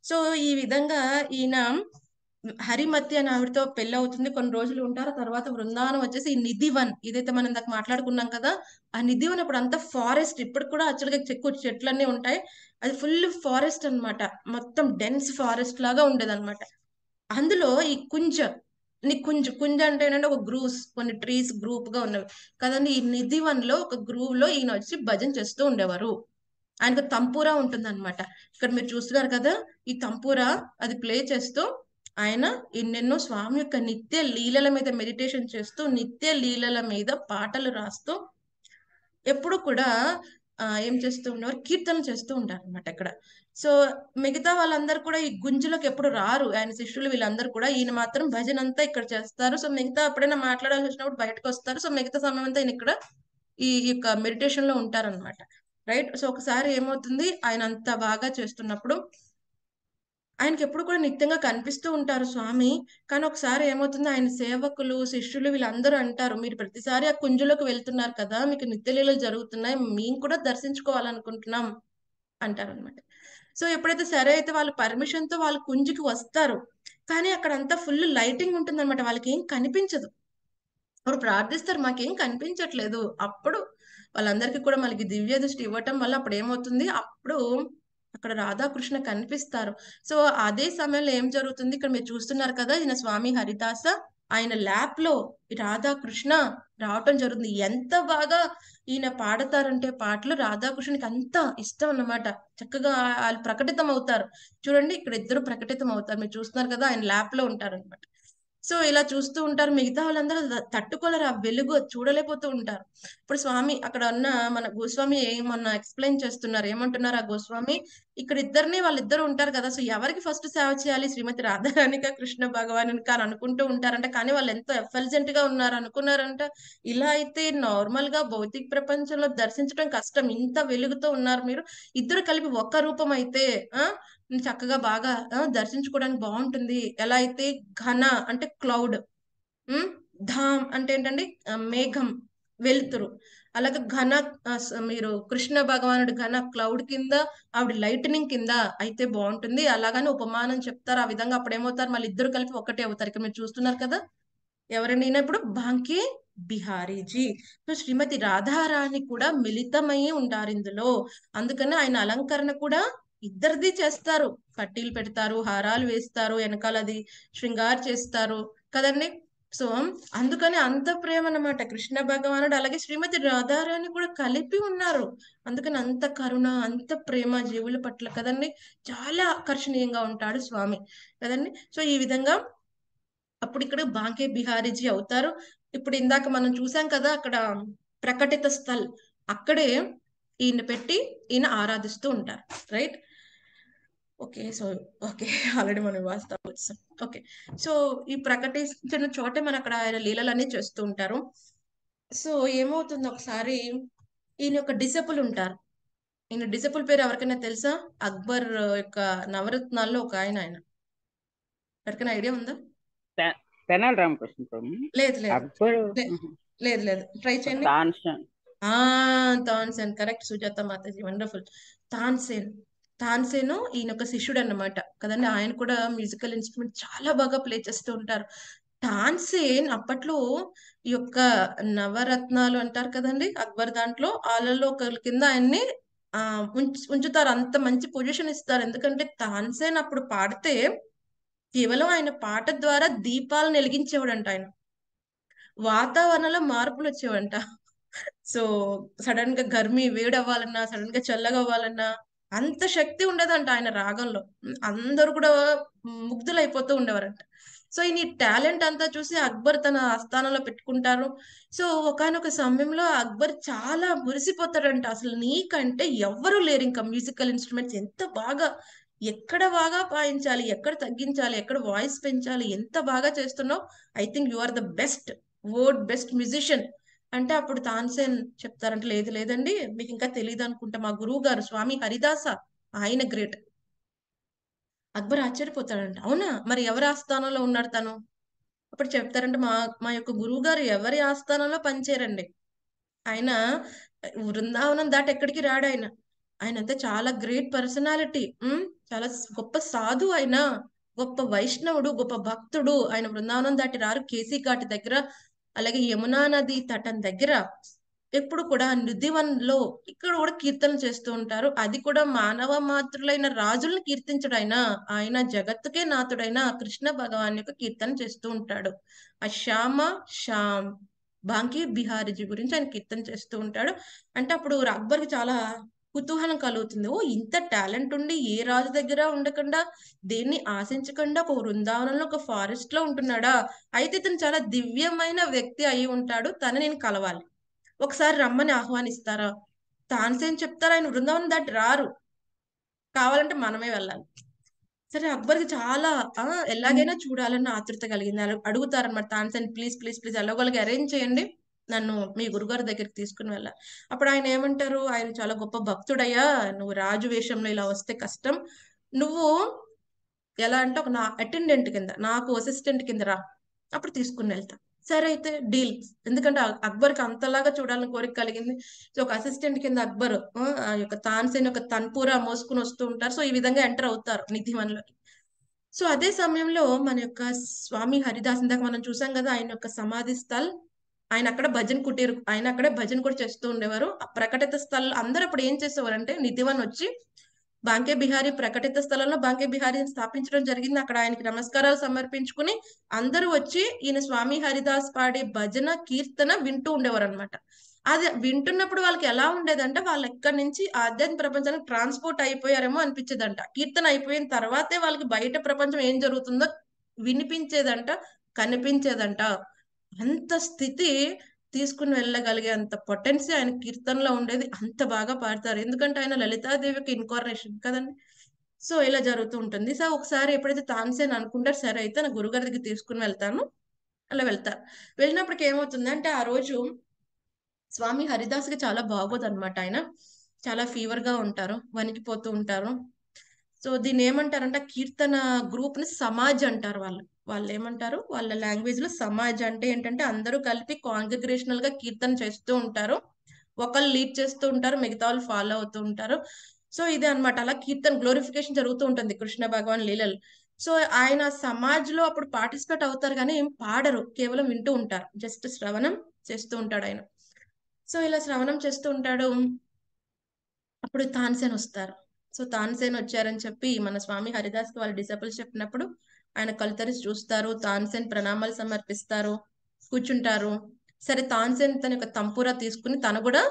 సో ఈ విధంగా ఈయన హరిమతి అని ఆవిడతో పెళ్ళి అవుతుంది కొన్ని రోజులు ఉంటారు తర్వాత బృందావనం వచ్చేసి ఈ నిధివన్ ఇదైతే మనం ఇందాక మాట్లాడుకున్నాం కదా ఆ నిధివన్ ఇప్పుడు అంతా ఫారెస్ట్ ఇప్పుడు కూడా యాక్చువల్గా చెక్కు చెట్లన్నీ ఉంటాయి అది ఫుల్ ఫారెస్ట్ అనమాట మొత్తం డెన్స్ ఫారెస్ట్ లాగా ఉండేది అనమాట అందులో ఈ కుంజ నీ కుంజ కుంజ అంటే ఏంటంటే ఒక గ్రూవ్స్ కొన్ని ట్రీస్ గ్రూప్ గా ఉన్నవి కదండి ఈ నిధి వన్ లో ఒక గ్రూవ్ లో ఈయన వచ్చి భజన చేస్తూ ఉండేవారు ఆయనకు తంపూరా ఉంటుంది అనమాట ఇక్కడ మీరు చూస్తున్నారు కదా ఈ తంపూరా అది ప్లే చేస్తూ ఆయన ఎన్నెన్నో స్వామి యొక్క నిత్య లీలల మీద మెడిటేషన్ చేస్తూ నిత్య లీలల మీద పాటలు రాస్తూ ఎప్పుడు కూడా ఏం చేస్తూ ఉండేవారు కీర్తన చేస్తూ ఉంటారు అనమాట అక్కడ సో మిగతా వాళ్ళందరూ కూడా ఈ గుంజులకు ఎప్పుడు రారు ఆయన శిష్యులు వీళ్ళందరూ కూడా ఈయన మాత్రం భజన అంతా ఇక్కడ చేస్తారు సో మిగతా ఎప్పుడైనా మాట్లాడాల్సి వచ్చినప్పుడు బయటకు వస్తారు సో మిగతా సమయం అంతా ఈయన ఇక్కడ ఈ యొక్క మెడిటేషన్ లో ఉంటారనమాట రైట్ సో ఒకసారి ఏమవుతుంది ఆయన అంత బాగా చేస్తున్నప్పుడు ఆయనకి ఎప్పుడు కూడా నిత్యంగా కనిపిస్తూ ఉంటారు స్వామి కానీ ఒకసారి ఏమవుతుంది ఆయన సేవకులు శిష్యులు వీళ్ళందరూ అంటారు మీరు ప్రతిసారి ఆ కుంజులోకి వెళ్తున్నారు కదా మీకు నిత్యలీలు జరుగుతున్నాయి మేము కూడా దర్శించుకోవాలనుకుంటున్నాం అంటారు అనమాట సో ఎప్పుడైతే సరే అయితే వాళ్ళు పర్మిషన్ తో వాళ్ళు కుంజుకి వస్తారు కానీ అక్కడ అంతా ఫుల్ లైటింగ్ ఉంటుంది అనమాట వాళ్ళకి ఏం కనిపించదు వారు ప్రార్థిస్తారు మాకేం కనిపించట్లేదు అప్పుడు వాళ్ళందరికీ కూడా మనకి దివ్య దృష్టి ఇవ్వటం వల్ల అప్పుడు ఏమవుతుంది అప్పుడు అక్కడ రాధాకృష్ణ కనిపిస్తారు సో అదే సమయంలో ఏం జరుగుతుంది ఇక్కడ మీరు చూస్తున్నారు కదా ఈయన స్వామి హరిదాస ఆయన ల్యాప్ లో రాధాకృష్ణ రావటం జరుగుతుంది ఎంత బాగా ఈయన పాడతారంటే పాటలు రాధాకృష్ణకి అంత ఇష్టం అన్నమాట చక్కగా వాళ్ళు ప్రకటితం అవుతారు చూడండి ఇక్కడ ఇద్దరు ప్రకటితం అవుతారు మీరు చూస్తున్నారు కదా ఆయన ల్యాప్ లో ఉంటారు అనమాట సో ఇలా చూస్తూ ఉంటారు మిగతా వాళ్ళందరూ తట్టుకోలేరు ఆ వెలుగు చూడలేకపోతూ ఉంటారు ఇప్పుడు స్వామి అక్కడ ఉన్న మన గోస్వామి ఏమన్నా ఎక్స్ప్లెయిన్ చేస్తున్నారు ఏమంటున్నారు ఆ గోస్వామి ఇక్కడ ఇద్దరిని వాళ్ళిద్దరు ఉంటారు కదా సో ఎవరికి ఫస్ట్ సేవ చేయాలి శ్రీమతి రాధారాణిక కృష్ణ భగవాన్ కానీ అనుకుంటూ ఉంటారంట కానీ వాళ్ళు ఎంతో ఎఫల్జెంట్ గా ఉన్నారు అనుకున్నారంట ఇలా అయితే నార్మల్ గా భౌతిక ప్రపంచంలో దర్శించడం కష్టం ఇంత వెలుగుతో ఉన్నారు మీరు ఇద్దరు కలిపి ఒక్క రూపం అయితే ఆ చక్కగా బాగా దర్శించుకోవడానికి బాగుంటుంది ఎలా అయితే ఘన అంటే క్లౌడ్ ధామ్ అంటే ఏంటండి మేఘం వెలుతురు అలాగే ఘన మీరు కృష్ణ భగవానుడు ఘన క్లౌడ్ కింద ఆవిడ లైట్నింగ్ కింద అయితే బాగుంటుంది అలాగని ఉపమానం చెప్తారు ఆ విధంగా అప్పుడు ఏమవుతారు మళ్ళీ ఇద్దరు కలిపి ఒకటే అవుతారు ఇక్కడ మీరు చూస్తున్నారు కదా ఎవరండి ఇప్పుడు బాంకే బిహారీజీ సో శ్రీమతి రాధారాణి కూడా మిళితమై ఉంటారు ఇందులో అందుకని ఆయన అలంకరణ కూడా ఇద్దరిది చేస్తారు పట్టీలు పెడతారు హారాలు వేస్తారు వెనకాలది శృంగారు చేస్తారు కదండి సో అందుకని అంత ప్రేమ అనమాట కృష్ణ భగవానుడు అలాగే శ్రీమతి రాధారాణి కూడా కలిపి ఉన్నారు అందుకని అంత కరుణ అంత ప్రేమ జీవుల పట్ల కదండి చాలా ఆకర్షణీయంగా ఉంటాడు స్వామి కదండి సో ఈ విధంగా అప్పుడు ఇక్కడ బాంకే బిహారీజీ అవుతారు ఇప్పుడు ఇందాక మనం చూసాం కదా అక్కడ ప్రకటిత స్థల్ అక్కడే ఈయన పెట్టి ఈయన ఆరాధిస్తూ ఉంటారు right okay so okay already మనం వాస్తవం వచ్చాం ఓకే సో ఈ ప్రకటించిన చోటే మన అక్కడ ఆయన లీలలన్నీ చేస్తూ ఉంటారు సో ఏమవుతుంది ఒకసారి ఈయన యొక్క డిసెపుల్ ఉంటారు ఈయన డిసెపుల్ పేరు ఎవరికైనా తెలుసా అక్బర్ యొక్క నవరత్నాల్లో ఒక ఆయన ఆయన ఎవరికైనా ఐడియా ఉందా తెనాలి రామకృష్ణ లేదు లేదు లేదు లేదు ట్రై చేయండి తాన్సేన్ కరెక్ట్ సుజాత మాతాజీ వండర్ఫుల్ తాన్సేన్ తాన్సేను ఈయన ఒక శిష్యుడు అనమాట కదండి ఆయన కూడా మ్యూజికల్ ఇన్స్ట్రుమెంట్ చాలా బాగా ప్లే చేస్తూ ఉంటారు తాన్సేన్ అప్పట్లో ఈ యొక్క నవరత్నాలు అంటారు కదండి అక్బర్ దాంట్లో వాళ్ళలో ఒకరి కింద ఆయన్ని ఆ ఉంచుతారు అంత మంచి పొజిషన్ ఇస్తారు ఎందుకంటే తాన్సేన్ అప్పుడు పాడితే కేవలం ఆయన పాట ద్వారా దీపాలు వెలిగించేవాడంట ఆయన వాతావరణంలో మార్పులు వచ్చేవంట సో సడన్ గా గర్మి వేడవ్వాలన్నా అవ్వాలన్నా సడన్ గా చల్లగా అవ్వాలన్నా అంత శక్తి ఉండదంట ఆయన రాగంలో అందరూ కూడా ముగ్ధులైపోతూ ఉండేవారంట సో ఈ టాలెంట్ అంతా చూసి అక్బర్ తన ఆస్థానంలో పెట్టుకుంటారు సో ఒకనొక సమయంలో అక్బర్ చాలా మురిసిపోతాడంట అసలు నీకంటే ఎవ్వరూ లేరు ఇంకా మ్యూజికల్ ఇన్స్ట్రుమెంట్స్ ఎంత బాగా ఎక్కడ బాగా పాయించాలి ఎక్కడ తగ్గించాలి ఎక్కడ వాయిస్ పెంచాలి ఎంత బాగా చేస్తున్నావు I think you are the best word best musician అంటే అప్పుడు తాన్సేన్ చెప్తారంటే లేదు లేదండి మీకు ఇంకా తెలియదు అనుకుంటా మా గురువు గారు స్వామి హరిదాస ఆయన గ్రేట్ అక్బర్ ఆశ్చర్యపోతాడంట అవునా మరి ఎవరి ఆస్థానంలో ఉన్నాడు తను అప్పుడు చెప్తారంటే మా మా యొక్క గురువు గారు ఎవరి ఆస్థానంలో పనిచేరండి ఆయన వృందావనం దాటి ఎక్కడికి రాడు ఆయన ఆయన అంతా చాలా గ్రేట్ పర్సనాలిటీ చాలా గొప్ప సాధు ఆయన గొప్ప వైష్ణవుడు గొప్ప భక్తుడు ఆయన బృందావనం దాటి రారు కేసీ ఘాట్ దగ్గర అలాగే యమునా నది తటం దగ్గర ఎప్పుడు కూడా నృదివన్లో ఇక్కడ కూడా కీర్తనలు చేస్తూ ఉంటారు అది కూడా మానవ మాతృలైన రాజులను కీర్తించడైనా ఆయన జగత్తుకే నాథుడైన కృష్ణ భగవాన్ యొక్క కీర్తన చేస్తూ ఉంటాడు ఆ శ్యామ శ్యామ్ బాంకీ బిహారీజీ గురించి ఆయన కీర్తన చేస్తూ ఉంటాడు అంటే అప్పుడు అక్బర్కి చాలా కుతూహలం కలుగుతుంది ఓ ఇంత టాలెంట్ ఉండి ఏ రాజు దగ్గర ఉండకుండా దేన్ని ఆశించకుండా ఒక వృందావనంలో ఒక ఫారెస్ట్ లో ఉంటున్నాడా అయితే ఇతను చాలా దివ్యమైన వ్యక్తి అయి ఉంటాడు తను నేను కలవాలి ఒకసారి రమ్మని ఆహ్వానిస్తారా తాన్సేన్ చెప్తారా ఆయన వృందావనం దాటి రారు కావాలంటే మనమే వెళ్ళాలి సరే అక్బర్కి చాలా ఎలాగైనా చూడాలని ఆతృత కలిగింది అడుగుతారనమాట తాన్సేన్ ప్లీజ్ ప్లీజ్ ప్లీజ్ ఎలాగోలకి అరేంజ్ చేయండి నన్ను మీ గురుగారి దగ్గరికి తీసుకుని వెళ్ళా అప్పుడు ఆయన ఏమంటారు ఆయన చాలా గొప్ప భక్తుడయ్యా నువ్వు రాజు వేషంలో ఇలా వస్తే కష్టం నువ్వు ఎలా అంటే ఒక నా అటెండెంట్ కింద నాకు అసిస్టెంట్ కింద రా అప్పుడు తీసుకుని వెళ్తా సరే అయితే డీల్ ఎందుకంటే అక్బర్కి అంతలాగా చూడాలని కోరిక కలిగింది సో ఒక అసిస్టెంట్ కింద అక్బర్ ఆ యొక్క తాన్సేన్ ఒక తన్పూరా మోసుకుని వస్తూ ఉంటారు సో ఈ విధంగా ఎంటర్ అవుతారు నిధివన్లోకి సో అదే సమయంలో మన యొక్క స్వామి హరిదాస్ ఇందాక మనం చూసాం కదా ఆయన యొక్క సమాధి స్థల్ ఆయన అక్కడ భజన్ కుటీరు ఆయన అక్కడ భజన్ కూడా చేస్తూ ఉండేవారు ప్రకటిత స్థలం అందరూ అప్పుడు ఏం చేసేవారు అంటే నిధివన్ వచ్చి బాంకే బిహారీ ప్రకటిత స్థలంలో బాంకే బిహారీని స్థాపించడం జరిగింది అక్కడ ఆయనకి నమస్కారాలు సమర్పించుకుని అందరూ వచ్చి ఈయన స్వామి హరిదాస్ పాడే భజన కీర్తన వింటూ ఉండేవారు అనమాట అది వింటున్నప్పుడు వాళ్ళకి ఎలా ఉండేదంటే వాళ్ళు ఎక్కడి నుంచి ఆధ్యాత్మిక ప్రపంచానికి ట్రాన్స్పోర్ట్ అయిపోయారేమో అనిపించేదంట కీర్తన అయిపోయిన తర్వాతే వాళ్ళకి బయట ప్రపంచం ఏం జరుగుతుందో వినిపించేదంట కనిపించేదంట అంత స్థితి తీసుకుని వెళ్ళగలిగే అంత పొటెన్సీ ఆయన కీర్తనలో ఉండేది అంత బాగా పాడతారు ఎందుకంటే ఆయన లలితాదేవికి ఇన్కార్నేషన్ కదండి సో ఇలా జరుగుతూ ఉంటుంది సో ఒకసారి ఎప్పుడైతే తాన్సేన్ అనుకుంటారు సరే అయితే నా గురుగారి దగ్గర తీసుకుని వెళ్తాను అలా వెళ్తారు వెళ్ళినప్పటికి అంటే ఆ రోజు స్వామి హరిదాస్ గా చాలా బాగోదు అనమాట ఆయన చాలా ఫీవర్ గా ఉంటారు వణికిపోతూ ఉంటారు సో దీన్ని ఏమంటారంటే కీర్తన గ్రూప్ ని సమాజ్ అంటారు వాళ్ళు వాళ్ళు ఏమంటారు వాళ్ళ లాంగ్వేజ్ లో సమాజ్ అంటే ఏంటంటే అందరూ కలిపి కాంగ్రిగ్రేషనల్ గా కీర్తన చేస్తూ ఉంటారు ఒకళ్ళు లీడ్ చేస్తూ ఉంటారు మిగతా వాళ్ళు ఫాలో అవుతూ ఉంటారు సో ఇదే అనమాట అలా కీర్తన గ్లోరిఫికేషన్ జరుగుతూ ఉంటుంది కృష్ణ భగవాన్ లీలలు సో ఆయన సమాజ్ లో అప్పుడు పార్టిసిపేట్ అవుతారు కానీ ఏం పాడరు కేవలం వింటూ ఉంటారు జస్ట్ శ్రవణం చేస్తూ ఉంటాడు ఆయన సో ఇలా శ్రవణం చేస్తూ ఉంటాడు అప్పుడు తాన్సేన్ వస్తారు సో తాన్సేన్ వచ్చారని చెప్పి మన స్వామి హరిదాస్ కి వాళ్ళు డిసైపుల్స్ చెప్పినప్పుడు ఆయన కలుతరిచి చూస్తారు తాన్సేన్ ప్రణామాలు సమర్పిస్తారు కూర్చుంటారు సరే తాన్సేన్ తన యొక్క తంపురా తీసుకుని తను కూడా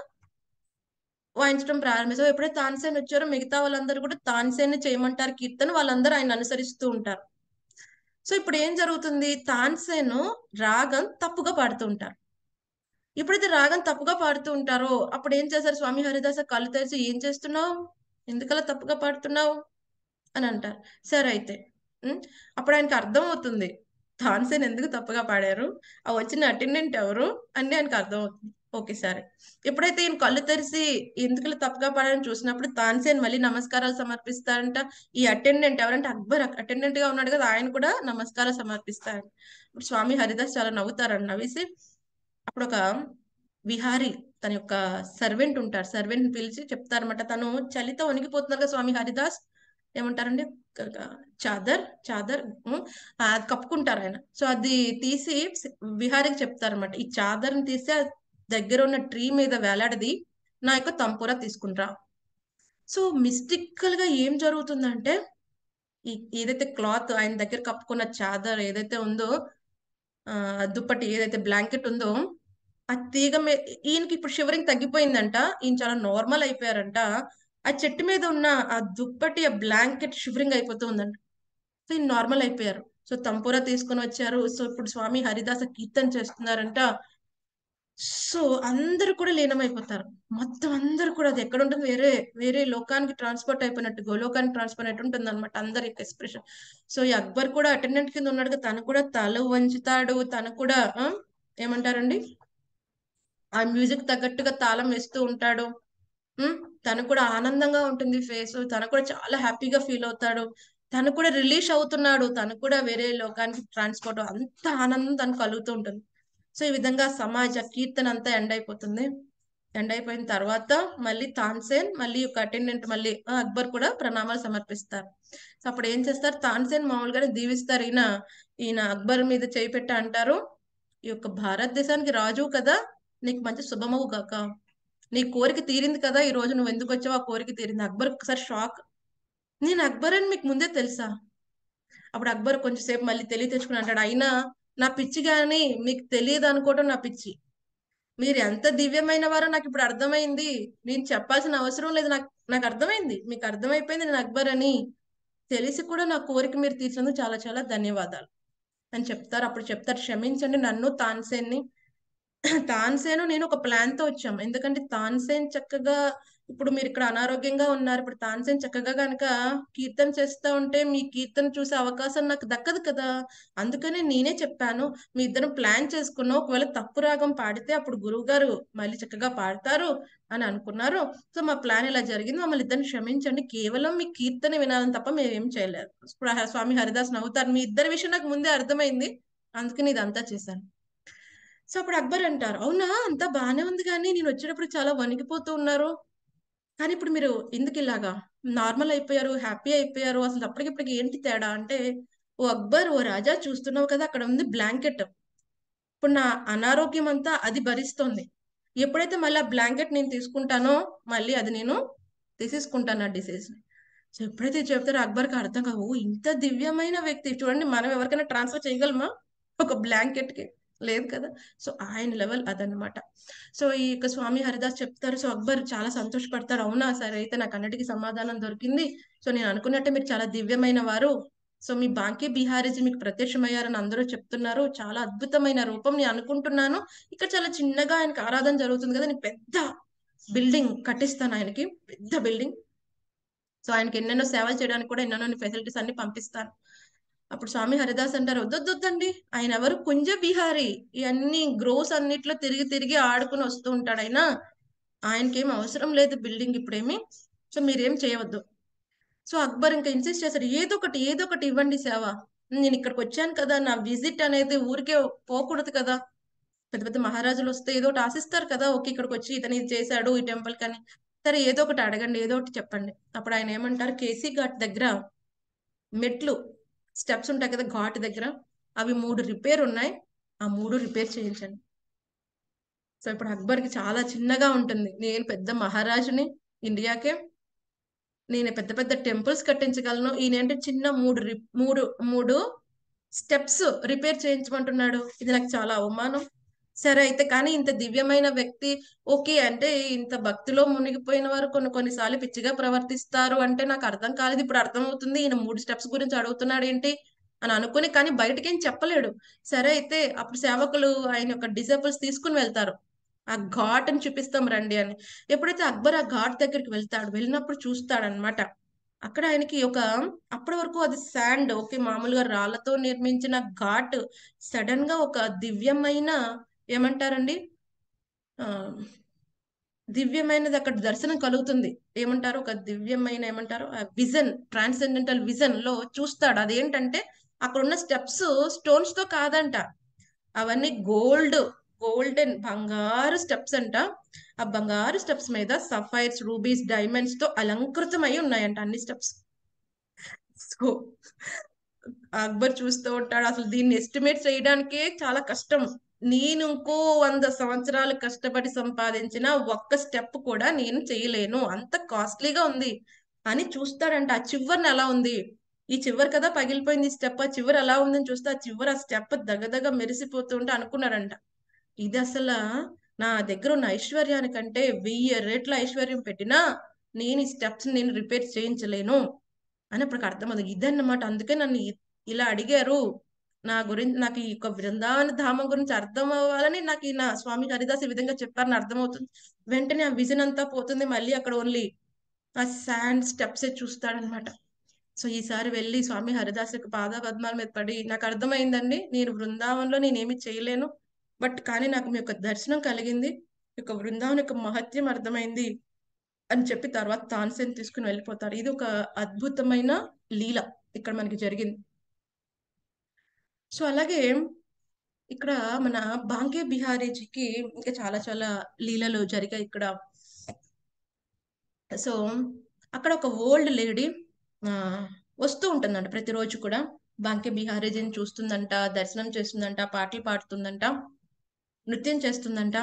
వాయించడం ప్రారంభిస్తారు ఎప్పుడైతే తాన్సేన్ వచ్చారో మిగతా వాళ్ళందరూ కూడా తాన్సేన్ చేయమంటారు కీర్తన వాళ్ళందరూ ఆయన అనుసరిస్తూ ఉంటారు సో ఇప్పుడు ఏం జరుగుతుంది తాన్సేన్ రాగం తప్పుగా పాడుతూ ఉంటారు ఎప్పుడైతే రాగం తప్పుగా పాడుతూ ఉంటారో అప్పుడు ఏం చేస్తారు స్వామి హరిదాస కళ్ళు తెరిచి ఏం చేస్తున్నావు ఎందుకలా తప్పుగా పాడుతున్నావు అని అంటారు సరే అయితే అప్పుడు ఆయనకు అర్థం అవుతుంది తాన్సేన్ ఎందుకు తప్పుగా పాడారు ఆ వచ్చిన అటెండెంట్ ఎవరు అని ఆయనకు అర్థం అవుతుంది ఓకే సరే ఎప్పుడైతే ఈయన కళ్ళు తెరిసి ఎందుకలా తప్పుగా పాడారని చూసినప్పుడు తాన్సేన్ మళ్ళీ నమస్కారాలు సమర్పిస్తారంట ఈ అటెండెంట్ ఎవరంటే అక్బర్ అటెండెంట్ గా ఉన్నాడు కదా ఆయన కూడా నమస్కారాలు సమర్పిస్తారు ఇప్పుడు స్వామి హరిదాస్ చాలా నవ్వుతారని నవ్వేసి అప్పుడు ఒక విహారీ తన యొక్క సర్వెంట్ ఉంటారు సర్వెంట్ పిలిచి అనమాట తను చలితో వణిగిపోతున్నారు కదా స్వామి హరిదాస్ ఏమంటారండి చాదర్ చాదర్ అది కప్పుకుంటారు ఆయన సో అది తీసి విహారికి చెప్తారనమాట ఈ చాదర్ని తీసి దగ్గర ఉన్న ట్రీ మీద వేలాడది నా యొక్క తంపుర తీసుకుంటా సో మిస్టికల్ గా ఏం జరుగుతుందంటే ఏదైతే క్లాత్ ఆయన దగ్గర కప్పుకున్న చాదర్ ఏదైతే ఉందో దుప్పటి ఏదైతే బ్లాంకెట్ ఉందో ఆ తీగ మీద ఈయనకి ఇప్పుడు షివరింగ్ తగ్గిపోయిందంట ఈయన చాలా నార్మల్ అయిపోయారంట ఆ చెట్టు మీద ఉన్న ఆ దుప్పటి ఆ బ్లాంకెట్ షివరింగ్ అయిపోతూ ఉందంట సో ఈయన నార్మల్ అయిపోయారు సో తంపూర తీసుకొని వచ్చారు సో ఇప్పుడు స్వామి హరిదాస కీర్తన చేస్తున్నారంట సో అందరు కూడా లీనమైపోతారు మొత్తం అందరు కూడా అది ఎక్కడ ఉంటుంది వేరే వేరే లోకానికి ట్రాన్స్పోర్ట్ అయిపోయినట్టు గోలోకానికి ట్రాన్స్పోర్ట్ అయినట్టు ఉంటుంది అనమాట అందరి ఎక్స్ప్రెషన్ సో ఈ అక్బర్ కూడా అటెండెంట్ కింద ఉన్నాడు తను కూడా తల వంచుతాడు తను కూడా ఏమంటారండి ఆ మ్యూజిక్ తగ్గట్టుగా తాళం వేస్తూ ఉంటాడు తను కూడా ఆనందంగా ఉంటుంది ఫేస్ తను కూడా చాలా హ్యాపీగా ఫీల్ అవుతాడు తను కూడా రిలీజ్ అవుతున్నాడు తను కూడా వేరే లోకానికి ట్రాన్స్పోర్ట్ అంత ఆనందం తను కలుగుతూ ఉంటుంది సో ఈ విధంగా సమాజ కీర్తన అంతా ఎండ్ అయిపోతుంది ఎండ్ అయిపోయిన తర్వాత మళ్ళీ తాన్సేన్ మళ్ళీ ఒక అటెండెంట్ మళ్ళీ అక్బర్ కూడా ప్రణామాలు సమర్పిస్తారు సో అప్పుడు ఏం చేస్తారు తాన్సేన్ మామూలుగానే దీవిస్తారు ఈయన ఈయన అక్బర్ మీద చేయి పెట్ట అంటారు ఈ యొక్క భారతదేశానికి రాజు కదా నీకు మంచి శుభమవు గాక నీ కోరిక తీరింది కదా ఈ రోజు నువ్వు ఎందుకు వచ్చావు ఆ కోరిక తీరింది అక్బర్ ఒకసారి షాక్ నేను అక్బర్ అని మీకు ముందే తెలుసా అప్పుడు అక్బర్ కొంచెంసేపు మళ్ళీ తెలియ తెచ్చుకుని అంటాడు అయినా నా పిచ్చి కానీ మీకు తెలియదు అనుకోవటం నా పిచ్చి మీరు ఎంత దివ్యమైన వారో నాకు ఇప్పుడు అర్థమైంది నేను చెప్పాల్సిన అవసరం లేదు నాకు నాకు అర్థమైంది మీకు అర్థమైపోయింది నేను అక్బర్ అని తెలిసి కూడా నా కోరిక మీరు తీర్చినందుకు చాలా చాలా ధన్యవాదాలు అని చెప్తారు అప్పుడు చెప్తారు క్షమించండి నన్ను తాన్సేన్ని తాన్సేను నేను ఒక ప్లాన్ తో వచ్చాం ఎందుకంటే తాన్సేన్ చక్కగా ఇప్పుడు మీరు ఇక్కడ అనారోగ్యంగా ఉన్నారు ఇప్పుడు తాన్సేన్ చక్కగా కనుక కీర్తన చేస్తూ ఉంటే మీ కీర్తన చూసే అవకాశం నాకు దక్కదు కదా అందుకనే నేనే చెప్పాను మీ ఇద్దరు ప్లాన్ చేసుకున్నాం ఒకవేళ తప్పు రాగం పాడితే అప్పుడు గురువు గారు మళ్ళీ చక్కగా పాడతారు అని అనుకున్నారు సో మా ప్లాన్ ఇలా జరిగింది మమ్మల్ని ఇద్దరిని క్షమించండి కేవలం మీ కీర్తన వినాలని తప్ప మేమేం చేయలేదు స్వామి హరిదాస్ నవ్వుతారు మీ ఇద్దరి విషయం నాకు ముందే అర్థమైంది అందుకని ఇదంతా చేశాను సో అప్పుడు అక్బర్ అంటారు అవునా అంతా బాగానే ఉంది కానీ నేను వచ్చేటప్పుడు చాలా వణికిపోతూ ఉన్నారు కానీ ఇప్పుడు మీరు ఎందుకు ఇలాగా నార్మల్ అయిపోయారు హ్యాపీ అయిపోయారు అసలు అప్పటికిప్పటికి ఏంటి తేడా అంటే ఓ అక్బర్ ఓ రాజా చూస్తున్నావు కదా అక్కడ ఉంది బ్లాంకెట్ ఇప్పుడు నా అనారోగ్యం అంతా అది భరిస్తుంది ఎప్పుడైతే మళ్ళీ ఆ బ్లాంకెట్ నేను తీసుకుంటానో మళ్ళీ అది నేను తీసేసుకుంటాను ఆ డిసీజ్ సో ఎప్పుడైతే చెప్తారో అక్బర్కి అర్థం కాదు ఇంత దివ్యమైన వ్యక్తి చూడండి మనం ఎవరికైనా ట్రాన్స్ఫర్ చేయగలమా ఒక బ్లాంకెట్కి లేదు కదా సో ఆయన లెవెల్ అదనమాట సో ఈ యొక్క స్వామి హరిదాస్ చెప్తారు సో అక్బర్ చాలా సంతోషపడతారు అవునా సరే అయితే నాకు అన్నిటికీ సమాధానం దొరికింది సో నేను అనుకున్నట్టే మీరు చాలా దివ్యమైన వారు సో మీ బాంకే బీహారీజీ మీకు ప్రత్యక్షమయ్యారని అందరూ చెప్తున్నారు చాలా అద్భుతమైన రూపం నేను అనుకుంటున్నాను ఇక్కడ చాలా చిన్నగా ఆయనకి ఆరాధన జరుగుతుంది కదా నేను పెద్ద బిల్డింగ్ కట్టిస్తాను ఆయనకి పెద్ద బిల్డింగ్ సో ఆయనకి ఎన్నెన్నో సేవలు చేయడానికి కూడా ఎన్నెన్నో ఫెసిలిటీస్ అన్ని పంపిస్తాను అప్పుడు స్వామి హరిదాస్ అంటారు వద్దొద్దండి ఆయన ఎవరు కుంజ బిహారీ ఇవన్నీ గ్రోస్ అన్నిట్లో తిరిగి తిరిగి ఆడుకుని వస్తూ ఉంటాడు ఆయన ఆయనకేం అవసరం లేదు బిల్డింగ్ ఇప్పుడేమి సో మీరేం చేయవద్దు సో అక్బర్ ఇంకా ఇన్సిస్ట్ చేశారు ఏదో ఒకటి ఏదో ఒకటి ఇవ్వండి సేవ నేను ఇక్కడికి వచ్చాను కదా నా విజిట్ అనేది ఊరికే పోకూడదు కదా పెద్ద పెద్ద మహారాజులు వస్తే ఏదో ఒకటి ఆశిస్తారు కదా ఓకే ఇక్కడికి వచ్చి ఇతని ఇది చేశాడు ఈ టెంపుల్ కానీ సరే ఏదో ఒకటి అడగండి ఏదో ఒకటి చెప్పండి అప్పుడు ఆయన ఏమంటారు కేసీ ఘాట్ దగ్గర మెట్లు స్టెప్స్ ఉంటాయి కదా ఘాట్ దగ్గర అవి మూడు రిపేర్ ఉన్నాయి ఆ మూడు రిపేర్ చేయించండి సో ఇప్పుడు అక్బర్కి చాలా చిన్నగా ఉంటుంది నేను పెద్ద మహారాజుని ఇండియాకే నేను పెద్ద పెద్ద టెంపుల్స్ కట్టించగలను ఈయనంటే చిన్న మూడు మూడు మూడు స్టెప్స్ రిపేర్ చేయించమంటున్నాడు ఇది నాకు చాలా అవమానం సరే అయితే కానీ ఇంత దివ్యమైన వ్యక్తి ఓకే అంటే ఇంత భక్తిలో మునిగిపోయిన వారు కొన్ని కొన్నిసార్లు పిచ్చిగా ప్రవర్తిస్తారు అంటే నాకు అర్థం కాలేదు ఇప్పుడు అర్థమవుతుంది ఈయన మూడు స్టెప్స్ గురించి అడుగుతున్నాడు ఏంటి అని అనుకుని కానీ బయటకి ఏం చెప్పలేడు సరే అయితే అప్పుడు సేవకులు ఆయన యొక్క డిజేబుల్స్ తీసుకుని వెళ్తారు ఆ ఘాట్ అని చూపిస్తాం రండి అని ఎప్పుడైతే అక్బర్ ఆ ఘాట్ దగ్గరికి వెళ్తాడు వెళ్ళినప్పుడు అనమాట అక్కడ ఆయనకి ఒక అప్పటి వరకు అది శాండ్ ఓకే మామూలుగా రాళ్లతో నిర్మించిన ఘాట్ సడన్ గా ఒక దివ్యమైన ఏమంటారండి దివ్యమైనది అక్కడ దర్శనం కలుగుతుంది ఏమంటారు ఒక దివ్యమైన ఏమంటారు ఆ విజన్ ట్రాన్సెండెంటల్ విజన్ లో చూస్తాడు అదేంటంటే అక్కడ ఉన్న స్టెప్స్ స్టోన్స్ తో కాదంట అవన్నీ గోల్డ్ గోల్డెన్ బంగారు స్టెప్స్ అంట ఆ బంగారు స్టెప్స్ మీద సఫైర్స్ రూబీస్ డైమండ్స్ తో అలంకృతమై ఉన్నాయంట అన్ని స్టెప్స్ సో అక్బర్ చూస్తూ ఉంటాడు అసలు దీన్ని ఎస్టిమేట్ చేయడానికే చాలా కష్టం నేను ఇంకో వంద సంవత్సరాలు కష్టపడి సంపాదించిన ఒక్క స్టెప్ కూడా నేను చేయలేను అంత కాస్ట్లీగా ఉంది అని చూస్తాడంట ఆ చివరిని ఎలా ఉంది ఈ చివరి కదా పగిలిపోయింది ఈ స్టెప్ ఆ చివరి ఎలా ఉందని చూస్తే ఆ చివరి ఆ స్టెప్ దగదగ మెరిసిపోతుంటే అనుకున్నాడంట ఇది అసలు నా దగ్గర ఉన్న ఐశ్వర్యానికంటే వెయ్యి రేట్ల ఐశ్వర్యం పెట్టినా నేను ఈ స్టెప్స్ నేను రిపేర్ చేయించలేను అని అప్పటికి అర్థమవుతుంది ఇదన్నమాట అందుకే నన్ను ఇలా అడిగారు నా గురించి నాకు ఈ యొక్క బృందావన ధామం గురించి అర్థం అవ్వాలని నాకు నా స్వామి హరిదాస్ ఈ విధంగా చెప్పారని అర్థమవుతుంది వెంటనే ఆ విజన్ అంతా పోతుంది మళ్ళీ అక్కడ ఓన్లీ ఆ శాండ్ స్టెప్స్ చూస్తాడనమాట సో ఈసారి వెళ్ళి స్వామి హరిదాస్ యొక్క పాదపద్మాల మీద పడి నాకు అర్థమైందండి నేను బృందావనంలో నేనేమి చేయలేను బట్ కానీ నాకు మీ యొక్క దర్శనం కలిగింది యొక్క బృందావన యొక్క మహత్యం అర్థమైంది అని చెప్పి తర్వాత తాన్సేన్ తీసుకుని వెళ్ళిపోతారు ఇది ఒక అద్భుతమైన లీల ఇక్కడ మనకి జరిగింది సో అలాగే ఇక్కడ మన బాంకే బిహారీజీకి ఇంకా చాలా చాలా లీలలు జరిగాయి ఇక్కడ సో అక్కడ ఒక ఓల్డ్ లేడీ వస్తూ ఉంటుందంట ప్రతిరోజు కూడా బాంకే బిహారీజీని చూస్తుందంట దర్శనం చేస్తుందంట పాటలు పాడుతుందంట నృత్యం చేస్తుందంట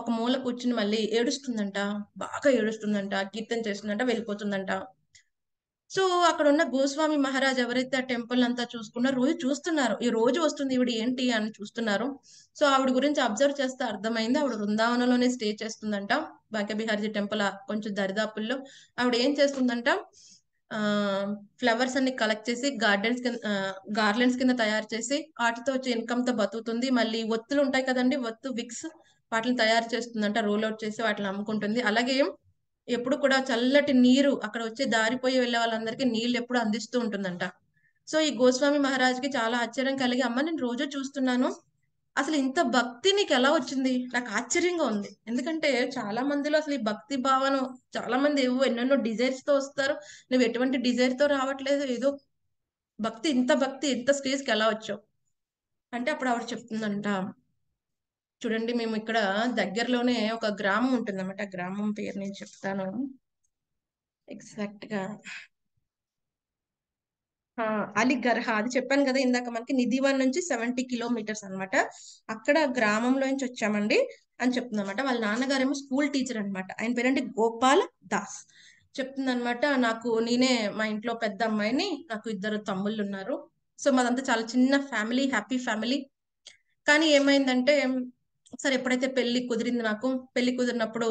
ఒక మూల కూర్చుని మళ్ళీ ఏడుస్తుందంట బాగా ఏడుస్తుందంట కీర్తన చేస్తుందంట వెళ్ళిపోతుందంట సో అక్కడ ఉన్న గోస్వామి మహారాజ్ ఎవరైతే ఆ టెంపుల్ అంతా చూసుకున్నారు రోజు చూస్తున్నారు ఈ రోజు వస్తుంది ఇవిడ ఏంటి అని చూస్తున్నారు సో ఆవిడ గురించి అబ్జర్వ్ చేస్తే అర్థమైంది ఆవిడ వృందావనంలోనే స్టే చేస్తుందంట బాక్య బిహార్జీ టెంపుల్ కొంచెం దరిదాపుల్లో ఆవిడ ఏం చేస్తుందంట ఆ ఫ్లవర్స్ అన్ని కలెక్ట్ చేసి గార్డెన్స్ కింద గార్డెన్స్ కింద తయారు చేసి వాటితో వచ్చే ఇన్కమ్ తో బతుకుతుంది మళ్ళీ ఒత్తులు ఉంటాయి కదండి ఒత్తు విక్స్ వాటిని తయారు చేస్తుందంట రోల్ అవుట్ చేసి వాటిని అమ్ముకుంటుంది అలాగే ఎప్పుడు కూడా చల్లటి నీరు అక్కడ వచ్చి దారిపోయి వెళ్ళే వాళ్ళందరికీ నీళ్ళు ఎప్పుడు అందిస్తూ ఉంటుందంట సో ఈ గోస్వామి మహారాజ్కి చాలా ఆశ్చర్యం కలిగి అమ్మ నేను రోజు చూస్తున్నాను అసలు ఇంత భక్తి నీకు ఎలా వచ్చింది నాకు ఆశ్చర్యంగా ఉంది ఎందుకంటే చాలా మందిలో అసలు ఈ భక్తి భావన చాలా మంది ఏవో ఎన్నెన్నో డిజైర్స్ తో వస్తారు నువ్వు ఎటువంటి డిజైర్ తో రావట్లేదు ఏదో భక్తి ఇంత భక్తి ఇంత స్టేజ్కి ఎలా వచ్చావు అంటే అప్పుడు ఆవిడ చెప్తుందంట చూడండి మేము ఇక్కడ దగ్గరలోనే ఒక గ్రామం ఉంటుందన్నమాట ఆ గ్రామం పేరు నేను చెప్తాను ఎగ్జాక్ట్ గా అలీగర్హ అది చెప్పాను కదా ఇందాక మనకి నిధివన్ నుంచి సెవెంటీ కిలోమీటర్స్ అనమాట అక్కడ గ్రామంలో నుంచి వచ్చామండి అని చెప్తుంది అనమాట వాళ్ళ నాన్నగారేమో స్కూల్ టీచర్ అనమాట ఆయన పేరంటే గోపాల్ దాస్ చెప్తుంది అనమాట నాకు నేనే మా ఇంట్లో పెద్ద అమ్మాయిని నాకు ఇద్దరు తమ్ముళ్ళు ఉన్నారు సో మాదంతా చాలా చిన్న ఫ్యామిలీ హ్యాపీ ఫ్యామిలీ కానీ ఏమైందంటే సరే ఎప్పుడైతే పెళ్లి కుదిరింది నాకు పెళ్లి కుదిరినప్పుడు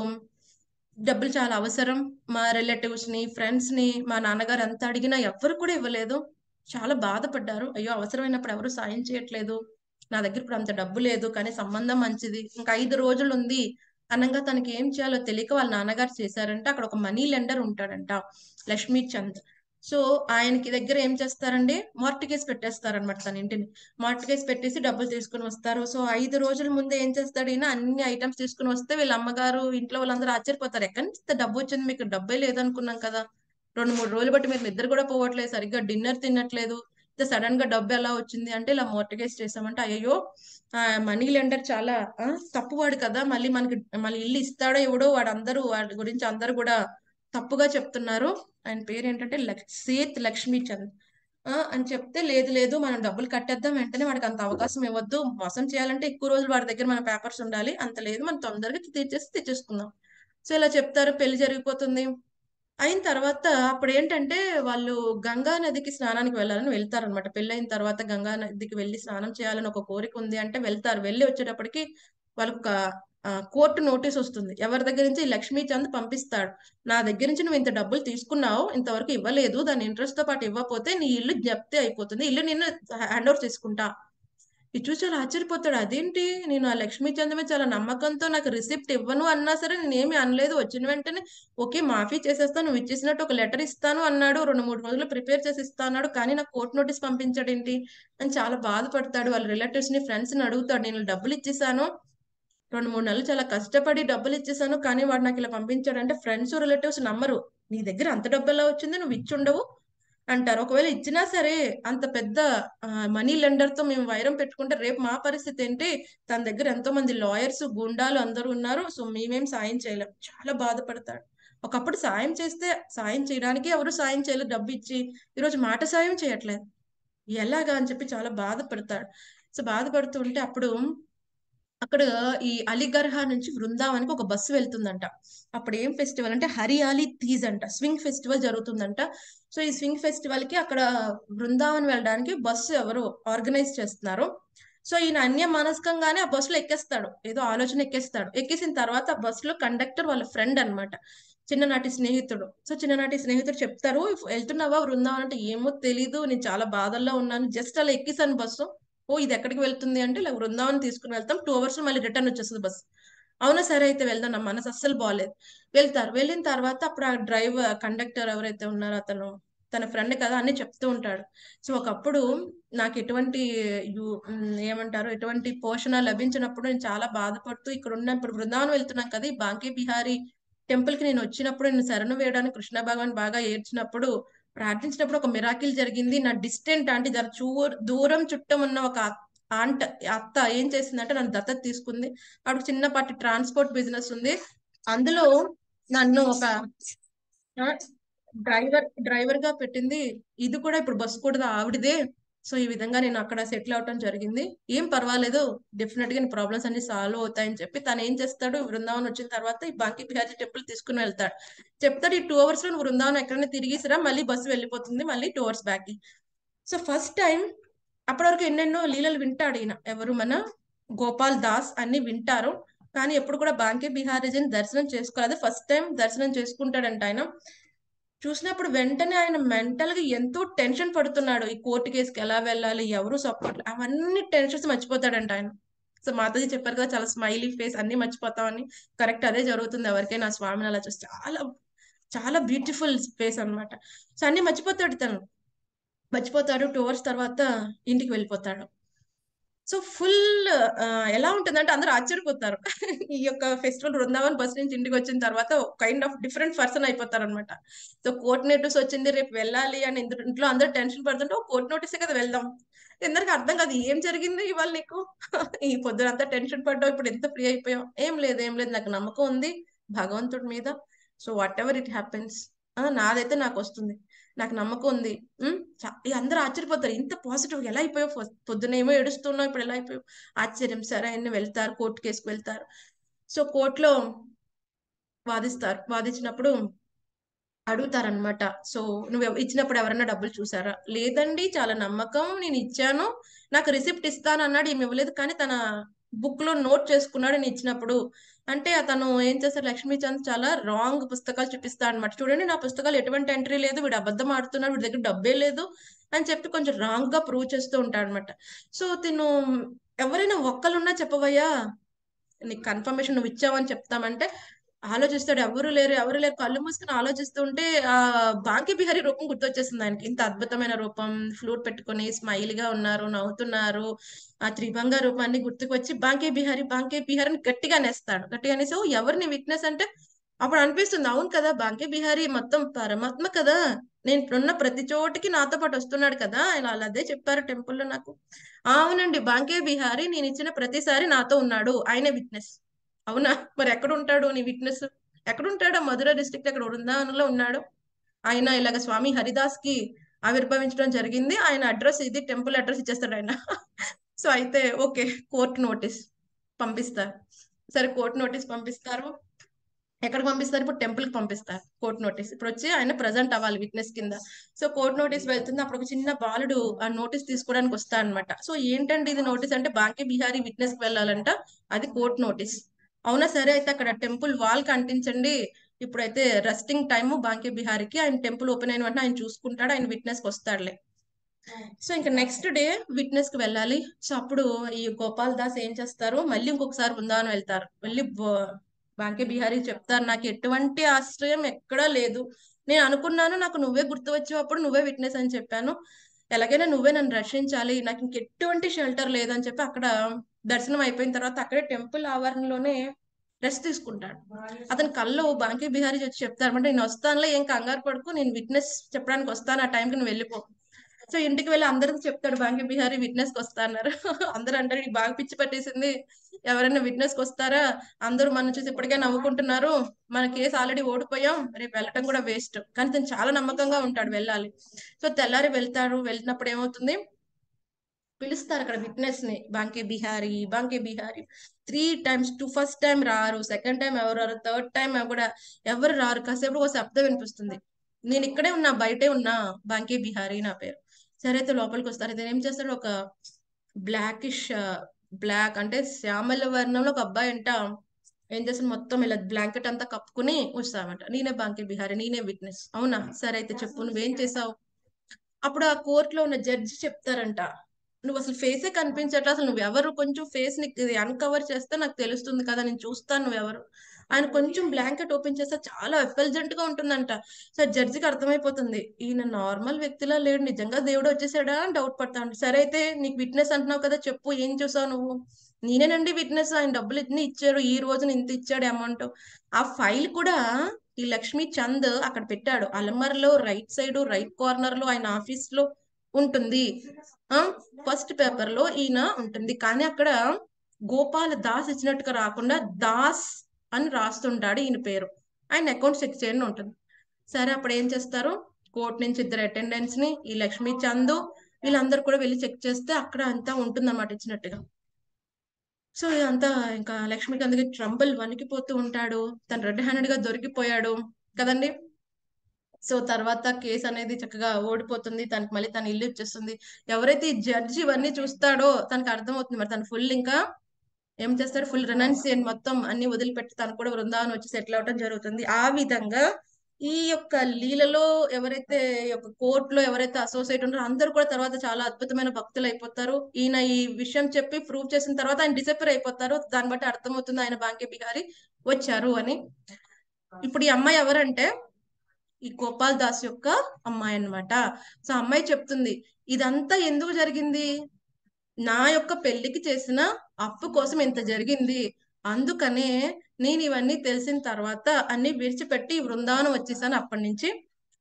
డబ్బులు చాలా అవసరం మా రిలేటివ్స్ ని ఫ్రెండ్స్ ని మా నాన్నగారు అంతా అడిగినా ఎవ్వరు కూడా ఇవ్వలేదు చాలా బాధపడ్డారు అయ్యో అవసరమైనప్పుడు ఎవరు సాయం చేయట్లేదు నా దగ్గర ఇప్పుడు అంత డబ్బు లేదు కానీ సంబంధం మంచిది ఇంకా ఐదు రోజులు ఉంది అనంగా తనకి ఏం చేయాలో తెలియక వాళ్ళ నాన్నగారు చేశారంట అక్కడ ఒక మనీ లెండర్ ఉంటాడంట లక్ష్మీ చంద్ సో ఆయనకి దగ్గర ఏం చేస్తారండి మార్టిగేజ్ అనమాట తన ఇంటిని మార్టిగేజ్ పెట్టేసి డబ్బులు తీసుకుని వస్తారు సో ఐదు రోజుల ముందే ఏం చేస్తాడు ఈయన అన్ని ఐటమ్స్ తీసుకుని వస్తే వీళ్ళ అమ్మగారు ఇంట్లో వాళ్ళందరూ ఆశ్చర్యపోతారు ఎక్కడి నుంచి డబ్బు వచ్చింది మీకు డబ్బే లేదనుకున్నాం కదా రెండు మూడు రోజులు బట్టి మీరు నిద్ర కూడా పోవట్లేదు సరిగ్గా డిన్నర్ తినట్లేదు సడన్ గా డబ్బు ఎలా వచ్చింది అంటే ఇలా మోర్టగేజ్ చేసామంటే అయ్యో మనీ లెండర్ చాలా తప్పువాడు కదా మళ్ళీ మనకి మళ్ళీ ఇల్లు ఇస్తాడో ఎవడో వాడు అందరూ వాడి గురించి అందరూ కూడా తప్పుగా చెప్తున్నారు ఆయన పేరు ఏంటంటే సేత్ చంద్ అని చెప్తే లేదు లేదు మనం డబ్బులు కట్టేద్దాం వెంటనే వాడికి అంత అవకాశం ఇవ్వద్దు మోసం చేయాలంటే ఎక్కువ రోజులు వాడి దగ్గర మన పేపర్స్ ఉండాలి అంత లేదు మనం తొందరగా తీర్చేసి తెచ్చేసుకుందాం సో ఇలా చెప్తారు పెళ్లి జరిగిపోతుంది అయిన తర్వాత అప్పుడు ఏంటంటే వాళ్ళు గంగా నదికి స్నానానికి వెళ్ళాలని వెళ్తారు అనమాట అయిన తర్వాత గంగా నదికి వెళ్ళి స్నానం చేయాలని ఒక కోరిక ఉంది అంటే వెళ్తారు వెళ్ళి వచ్చేటప్పటికి వాళ్ళకు కోర్టు నోటీస్ వస్తుంది ఎవరి దగ్గర నుంచి లక్ష్మీచంద్ పంపిస్తాడు నా దగ్గర నుంచి నువ్వు ఇంత డబ్బులు తీసుకున్నావు ఇంతవరకు ఇవ్వలేదు దాని ఇంట్రెస్ట్ తో పాటు ఇవ్వకపోతే నీ ఇల్లు జప్తి అయిపోతుంది ఇల్లు నిన్ను హ్యాండ్ ఓవర్ చేసుకుంటా ఇది చూసి చాలా ఆశ్చర్యపోతాడు అదేంటి నేను ఆ లక్ష్మీచంద్ మీద చాలా నమ్మకంతో నాకు రిసిప్ట్ ఇవ్వను అన్నా సరే నేనేమి అనలేదు వచ్చిన వెంటనే ఓకే మాఫీ చేసేస్తాను నువ్వు ఇచ్చేసినట్టు ఒక లెటర్ ఇస్తాను అన్నాడు రెండు మూడు రోజులు ప్రిపేర్ చేసి ఇస్తాడు కానీ నాకు కోర్టు నోటీస్ పంపించాడు ఏంటి అని చాలా బాధపడతాడు వాళ్ళ రిలేటివ్స్ ని ఫ్రెండ్స్ ని అడుగుతాడు నేను డబ్బులు ఇచ్చేసాను రెండు మూడు నెలలు చాలా కష్టపడి డబ్బులు ఇచ్చేసాను కానీ వాడు నాకు ఇలా పంపించాడు అంటే ఫ్రెండ్స్ రిలేటివ్స్ నమ్మరు నీ దగ్గర అంత డబ్బు ఎలా వచ్చింది నువ్వు ఇచ్చి ఉండవు అంటారు ఒకవేళ ఇచ్చినా సరే అంత పెద్ద మనీ లెండర్ తో మేము వైరం పెట్టుకుంటే రేపు మా పరిస్థితి ఏంటి తన దగ్గర ఎంతో మంది లాయర్స్ గుండాలు అందరూ ఉన్నారు సో మేమేం సాయం చేయలేం చాలా బాధపడతాడు ఒకప్పుడు సాయం చేస్తే సాయం చేయడానికి ఎవరు సాయం చేయలేదు డబ్బు ఇచ్చి ఈరోజు మాట సాయం చేయట్లేదు ఎలాగా అని చెప్పి చాలా బాధపడతాడు సో బాధపడుతుంటే అప్పుడు అక్కడ ఈ అలీగర్హా నుంచి బృందావనికి ఒక బస్సు వెళ్తుందంట అప్పుడు ఏం ఫెస్టివల్ అంటే హరియాలి తీజ్ అంట స్వింగ్ ఫెస్టివల్ జరుగుతుందంట సో ఈ స్వింగ్ ఫెస్టివల్ కి అక్కడ బృందావన్ వెళ్ళడానికి బస్సు ఎవరు ఆర్గనైజ్ చేస్తున్నారు సో ఈయన అన్య మనస్కంగానే ఆ బస్సులో ఎక్కేస్తాడు ఏదో ఆలోచన ఎక్కేస్తాడు ఎక్కేసిన తర్వాత ఆ బస్సులో కండక్టర్ వాళ్ళ ఫ్రెండ్ అనమాట చిన్ననాటి స్నేహితుడు సో చిన్ననాటి స్నేహితుడు చెప్తారు వెళ్తున్నావా బృందావన్ అంటే ఏమో తెలీదు నేను చాలా బాధల్లో ఉన్నాను జస్ట్ అలా ఎక్కేసాను బస్సు ఓ ఇది ఎక్కడికి వెళ్తుంది అంటే ఇలా బృందావనం తీసుకుని వెళ్తాం టూ అవర్స్ మళ్ళీ రిటర్న్ వచ్చేస్తుంది బస్ అవునా సరే అయితే వెళ్దాం నా మనసు అస్సలు బాగాలేదు వెళ్తారు వెళ్ళిన తర్వాత అప్పుడు ఆ డ్రైవర్ కండక్టర్ ఎవరైతే ఉన్నారో అతను తన ఫ్రెండ్ కదా అని చెప్తూ ఉంటాడు సో ఒకప్పుడు నాకు ఎటువంటి ఏమంటారు ఎటువంటి పోషణ లభించినప్పుడు నేను చాలా బాధపడుతూ ఇక్కడ ఉన్న ఇప్పుడు బృందావనం వెళ్తున్నాం కదా ఈ బాంకే బిహారీ టెంపుల్ కి నేను వచ్చినప్పుడు నేను శరణు వేయడానికి కృష్ణ భగవాన్ బాగా ఏడ్చినప్పుడు ప్రార్థించినప్పుడు ఒక మిరాకిల్ జరిగింది నా డిస్టెంట్ ఆంటీ జర చూ దూరం చుట్టం ఉన్న ఒక ఆంట అత్త ఏం చేసిందంటే నన్ను దత్త తీసుకుంది అప్పుడు చిన్నపాటి ట్రాన్స్పోర్ట్ బిజినెస్ ఉంది అందులో నన్ను ఒక డ్రైవర్ డ్రైవర్ గా పెట్టింది ఇది కూడా ఇప్పుడు బస్సు కూడా ఆవిడదే సో ఈ విధంగా నేను అక్కడ సెటిల్ అవటం జరిగింది ఏం పర్వాలేదు డెఫినెట్ గా ప్రాబ్లమ్స్ అన్ని సాల్వ్ అవుతాయని చెప్పి తను ఏం చేస్తాడు బృందావన్ వచ్చిన తర్వాత ఈ బాంకీ బిహారీ టెంపుల్ తీసుకుని వెళ్తాడు చెప్తాడు ఈ టూ అవర్స్ లో బృందావన్ ఎక్కడైనా తిరిగిసిరా మళ్ళీ బస్సు వెళ్ళిపోతుంది మళ్ళీ two hours back so first time అప్పటి వరకు ఎన్నెన్నో లీలలు వింటాడు ఈయన ఎవరు మన గోపాల్ దాస్ అన్ని వింటారు కానీ ఎప్పుడు కూడా బాంకే బిహారీజీని దర్శనం చేసుకోలేదు ఫస్ట్ టైం దర్శనం చేసుకుంటాడంట ఆయన చూసినప్పుడు వెంటనే ఆయన మెంటల్ గా ఎంతో టెన్షన్ పడుతున్నాడు ఈ కోర్టు కేసుకి ఎలా వెళ్ళాలి ఎవరు సపోర్ట్ అవన్నీ టెన్షన్స్ మర్చిపోతాడంట ఆయన సో మాతాజీ చెప్పారు కదా చాలా స్మైలీ ఫేస్ అన్ని మర్చిపోతామని కరెక్ట్ అదే జరుగుతుంది ఎవరికైనా స్వామిని అలా చూసి చాలా చాలా బ్యూటిఫుల్ ఫేస్ అనమాట సో అన్ని మర్చిపోతాడు తను మర్చిపోతాడు టూ అవర్స్ తర్వాత ఇంటికి వెళ్ళిపోతాడు సో ఫుల్ ఎలా ఉంటుందంటే అందరూ ఆశ్చర్యపోతారు ఈ యొక్క ఫెస్టివల్ బృందావన్ బస్ నుంచి ఇంటికి వచ్చిన తర్వాత కైండ్ ఆఫ్ డిఫరెంట్ పర్సన్ అయిపోతారు అనమాట సో కోర్ట్ నోటీస్ వచ్చింది రేపు వెళ్ళాలి అని ఇంట్లో అందరూ టెన్షన్ పడుతుంటే కోర్టు కోర్ట్ నోటీసే కదా వెళ్దాం ఎందరికి అర్థం కాదు ఏం జరిగింది ఇవాళ నీకు ఈ పొద్దున అంతా టెన్షన్ పడ్డావు ఇప్పుడు ఎంత ఫ్రీ అయిపోయావు ఏం లేదు ఏం లేదు నాకు నమ్మకం ఉంది భగవంతుడి మీద so whatever it happens నాదైతే నాకు వస్తుంది నాకు నమ్మకం ఉంది అందరూ ఆశ్చర్యపోతారు ఇంత పాజిటివ్ ఎలా అయిపోయావు ఏమో ఏడుస్తున్నావు ఇప్పుడు ఎలా అయిపోయావు ఆశ్చర్యం సరే ఆయన వెళ్తారు కోర్టు కేసుకు వెళ్తారు సో కోర్టులో వాదిస్తారు వాదించినప్పుడు అడుగుతారనమాట సో నువ్వు ఇచ్చినప్పుడు ఎవరన్నా డబ్బులు చూసారా లేదండి చాలా నమ్మకం నేను ఇచ్చాను నాకు రిసిప్ట్ ఇస్తాను అన్నాడు ఏమి ఇవ్వలేదు కానీ తన బుక్ లో నోట్ చేసుకున్నాడు నేను ఇచ్చినప్పుడు అంటే అతను ఏం చేస్తారు లక్ష్మీచంద్ చాలా రాంగ్ పుస్తకాలు చూపిస్తా అనమాట చూడండి నా పుస్తకాలు ఎటువంటి ఎంట్రీ లేదు వీడు అబద్ధం ఆడుతున్నాడు వీడి దగ్గర డబ్బే లేదు అని చెప్పి కొంచెం రాంగ్ గా ప్రూవ్ చేస్తూ ఉంటాడు అనమాట సో తిను ఎవరైనా ఒక్కరున్నా చెప్పవయ్యా నీకు కన్ఫర్మేషన్ నువ్వు ఇచ్చావని చెప్తామంటే ఆలోచిస్తాడు ఎవరు లేరు ఎవరు లేరు కళ్ళు మూసుకుని ఆలోచిస్తుంటే ఆ బాంకి బిహారీ రూపం గుర్తొచ్చేస్తుంది ఆయనకి ఇంత అద్భుతమైన రూపం ఫ్లూట్ పెట్టుకుని స్మైల్ గా ఉన్నారు నవ్వుతున్నారు ఆ త్రిభంగ రూపాన్ని గుర్తుకు వచ్చి బాంకే బిహారీ బాంకే బిహారీని గట్టిగా నేస్తాడు గట్టిగా నేసావు ఎవరిని విట్నెస్ అంటే అప్పుడు అనిపిస్తుంది అవును కదా బాంకే బిహారీ మొత్తం పరమాత్మ కదా నేను ఉన్న ప్రతి చోటికి నాతో పాటు వస్తున్నాడు కదా ఆయన అదే చెప్పారు టెంపుల్లో నాకు అవునండి బాంకే బిహారీ నేను ఇచ్చిన ప్రతిసారి నాతో ఉన్నాడు ఆయనే విట్నెస్ అవునా మరి ఎక్కడ ఉంటాడు నీ విట్నెస్ ఎక్కడ ఉంటాడు మధుర డిస్ట్రిక్ట్ అక్కడ వృందావనంలో ఉన్నాడు ఆయన ఇలాగ స్వామి హరిదాస్ కి ఆవిర్భవించడం జరిగింది ఆయన అడ్రస్ ఇది టెంపుల్ అడ్రస్ ఇచ్చేస్తాడు ఆయన సో అయితే ఓకే కోర్టు నోటీస్ పంపిస్తారు సరే కోర్టు నోటీస్ పంపిస్తారు ఎక్కడ పంపిస్తారు ఇప్పుడు టెంపుల్ కి పంపిస్తారు కోర్టు నోటీస్ ఇప్పుడు వచ్చి ఆయన ప్రజెంట్ అవ్వాలి విట్నెస్ కింద సో కోర్టు నోటీస్ వెళ్తుంది అప్పుడు ఒక చిన్న బాలుడు ఆ నోటీస్ తీసుకోవడానికి వస్తా అనమాట సో ఏంటంటే ఇది నోటీస్ అంటే బాంకే బిహారీ విట్నెస్ కి వెళ్ళాలంట అది కోర్టు నోటీస్ అవునా సరే అయితే అక్కడ టెంపుల్ వాల్ కంటించండి ఇప్పుడైతే రెస్టింగ్ టైము బాంకే బిహారీకి ఆయన టెంపుల్ ఓపెన్ అయిన వెంటనే ఆయన చూసుకుంటాడు ఆయన కి వస్తాడులే సో ఇంకా నెక్స్ట్ డే విట్నెస్ కి వెళ్ళాలి సో అప్పుడు ఈ గోపాల్ దాస్ ఏం చేస్తారు మళ్ళీ ఇంకొకసారి బృందావనం వెళ్తారు మళ్ళీ బాంకే బిహారీ చెప్తారు నాకు ఎటువంటి ఆశ్రయం ఎక్కడా లేదు నేను అనుకున్నాను నాకు నువ్వే గుర్తు వచ్చేటప్పుడు నువ్వే విట్నెస్ అని చెప్పాను ఎలాగైనా నువ్వే నన్ను రక్షించాలి నాకు ఇంకెటువంటి షెల్టర్ లేదని చెప్పి అక్కడ దర్శనం అయిపోయిన తర్వాత అక్కడే టెంపుల్ ఆవరణలోనే రెస్ట్ తీసుకుంటాడు అతని కళ్ళు బాంకీ బిహారీ వచ్చి చెప్తారు అంటే నేను వస్తానులే ఏం కంగారు పడుకు నేను విట్నెస్ చెప్పడానికి వస్తాను ఆ టైంకి నువ్వు వెళ్ళిపో సో ఇంటికి వెళ్ళి అందరికి చెప్తాడు బాంకీ బిహారీ విట్నెస్ కి వస్తా అన్నారు అందరూ అంటారు బాగా పిచ్చి పట్టేసింది ఎవరైనా విట్నెస్ కి వస్తారా అందరూ మనం చూసి ఇప్పటికే నవ్వుకుంటున్నారు మన కేసు ఆల్రెడీ ఓడిపోయాం రేపు వెళ్ళటం కూడా వేస్ట్ కానీ తను చాలా నమ్మకంగా ఉంటాడు వెళ్ళాలి సో తెల్లారి వెళ్తారు వెళ్తున్నప్పుడు ఏమవుతుంది పిలుస్తారు అక్కడ విట్నెస్ ని Banke Bihari Banke Bihari three times two first time రారు సెకండ్ టైం ఎవరు రారు థర్డ్ టైం కూడా ఎవరు రారు కాసేపు ఒక శబ్దం వినిపిస్తుంది నేను ఇక్కడే ఉన్నా బయటే ఉన్నా బాంకే బిహారీ నా పేరు సరే అయితే లోపలికి వస్తారు అయితే ఏం చేస్తాడు ఒక బ్లాకిష్ బ్లాక్ అంటే శ్యామల వర్ణంలో ఒక అబ్బాయి అంట ఏం చేస్తాను మొత్తం ఇలా బ్లాంకెట్ అంతా కప్పుకుని వస్తామంట నేనే బాంకీ బిహారీ నేనే విట్నెస్ అవునా సరే అయితే చెప్పు నువ్వేం చేసావు అప్పుడు ఆ కోర్టులో ఉన్న జడ్జి చెప్తారంట నువ్వు అసలు ఫేసే కనిపించట అసలు నువ్వు ఎవరు కొంచెం ఫేస్ ని అన్కవర్ చేస్తే నాకు తెలుస్తుంది కదా నేను చూస్తాను నువ్వు ఎవరు ఆయన కొంచెం బ్లాంకెట్ ఓపెన్ చేస్తే చాలా ఎఫల్జెంట్ గా ఉంటుందంట సో జడ్జికి అర్థమైపోతుంది ఈయన నార్మల్ వ్యక్తిలా లేడు నిజంగా దేవుడు వచ్చేసాడా అని డౌట్ పడతాడు సరే అయితే నీకు విట్నెస్ అంటున్నావు కదా చెప్పు ఏం చూసావు నువ్వు నేనేనండి విట్నెస్ ఆయన డబ్బులు ఇన్ని ఇచ్చాడు ఈ రోజు ఇంత ఇచ్చాడు అమౌంట్ ఆ ఫైల్ కూడా ఈ లక్ష్మీ చంద్ అక్కడ పెట్టాడు అలమర్లో రైట్ సైడ్ రైట్ కార్నర్ లో ఆయన ఆఫీస్ లో ఉంటుంది ఫస్ట్ పేపర్ లో ఈయన ఉంటుంది కానీ అక్కడ గోపాల దాస్ ఇచ్చినట్టుగా రాకుండా దాస్ అని రాస్తుంటాడు ఈయన పేరు ఆయన అకౌంట్ చెక్ చేయండి ఉంటుంది సరే అప్పుడు ఏం చేస్తారు కోర్ట్ నుంచి ఇద్దరు అటెండెన్స్ ని ఈ లక్ష్మీ చందు వీళ్ళందరూ కూడా వెళ్ళి చెక్ చేస్తే అక్కడ అంతా ఉంటుందన్నమాట ఇచ్చినట్టుగా సో ఇదంతా ఇంకా లక్ష్మీకాంత్ కి ట్రంబుల్ వణికిపోతూ ఉంటాడు తను రెడ్ హ్యాండెడ్ గా దొరికిపోయాడు కదండి సో తర్వాత కేసు అనేది చక్కగా ఓడిపోతుంది తనకి మళ్ళీ తన ఇల్లు వచ్చేస్తుంది ఎవరైతే ఈ జడ్జి ఇవన్నీ చూస్తాడో తనకు అర్థమవుతుంది మరి తన ఫుల్ ఇంకా ఏం చేస్తాడు ఫుల్ రెనౌన్సియన్ మొత్తం అన్ని వదిలిపెట్టి తను కూడా బృందావనం వచ్చి సెటిల్ అవడం జరుగుతుంది ఆ విధంగా ఈ యొక్క లీలలో ఎవరైతే యొక్క కోర్టులో ఎవరైతే అసోసియేట్ ఉన్నారో అందరు కూడా తర్వాత చాలా అద్భుతమైన భక్తులు అయిపోతారు ఈయన ఈ విషయం చెప్పి ప్రూవ్ చేసిన తర్వాత ఆయన డిసప్పర్ అయిపోతారు దాన్ని బట్టి అర్థమవుతుంది ఆయన బాంకే బిహారీ వచ్చారు అని ఇప్పుడు ఈ అమ్మాయి ఎవరంటే ఈ గోపాల్ దాస్ యొక్క అమ్మాయి అనమాట సో అమ్మాయి చెప్తుంది ఇదంతా ఎందుకు జరిగింది నా యొక్క పెళ్లికి చేసిన అప్పు కోసం ఇంత జరిగింది అందుకనే నేను ఇవన్నీ తెలిసిన తర్వాత అన్ని విడిచిపెట్టి బృందావనం వచ్చేసాను అప్పటి నుంచి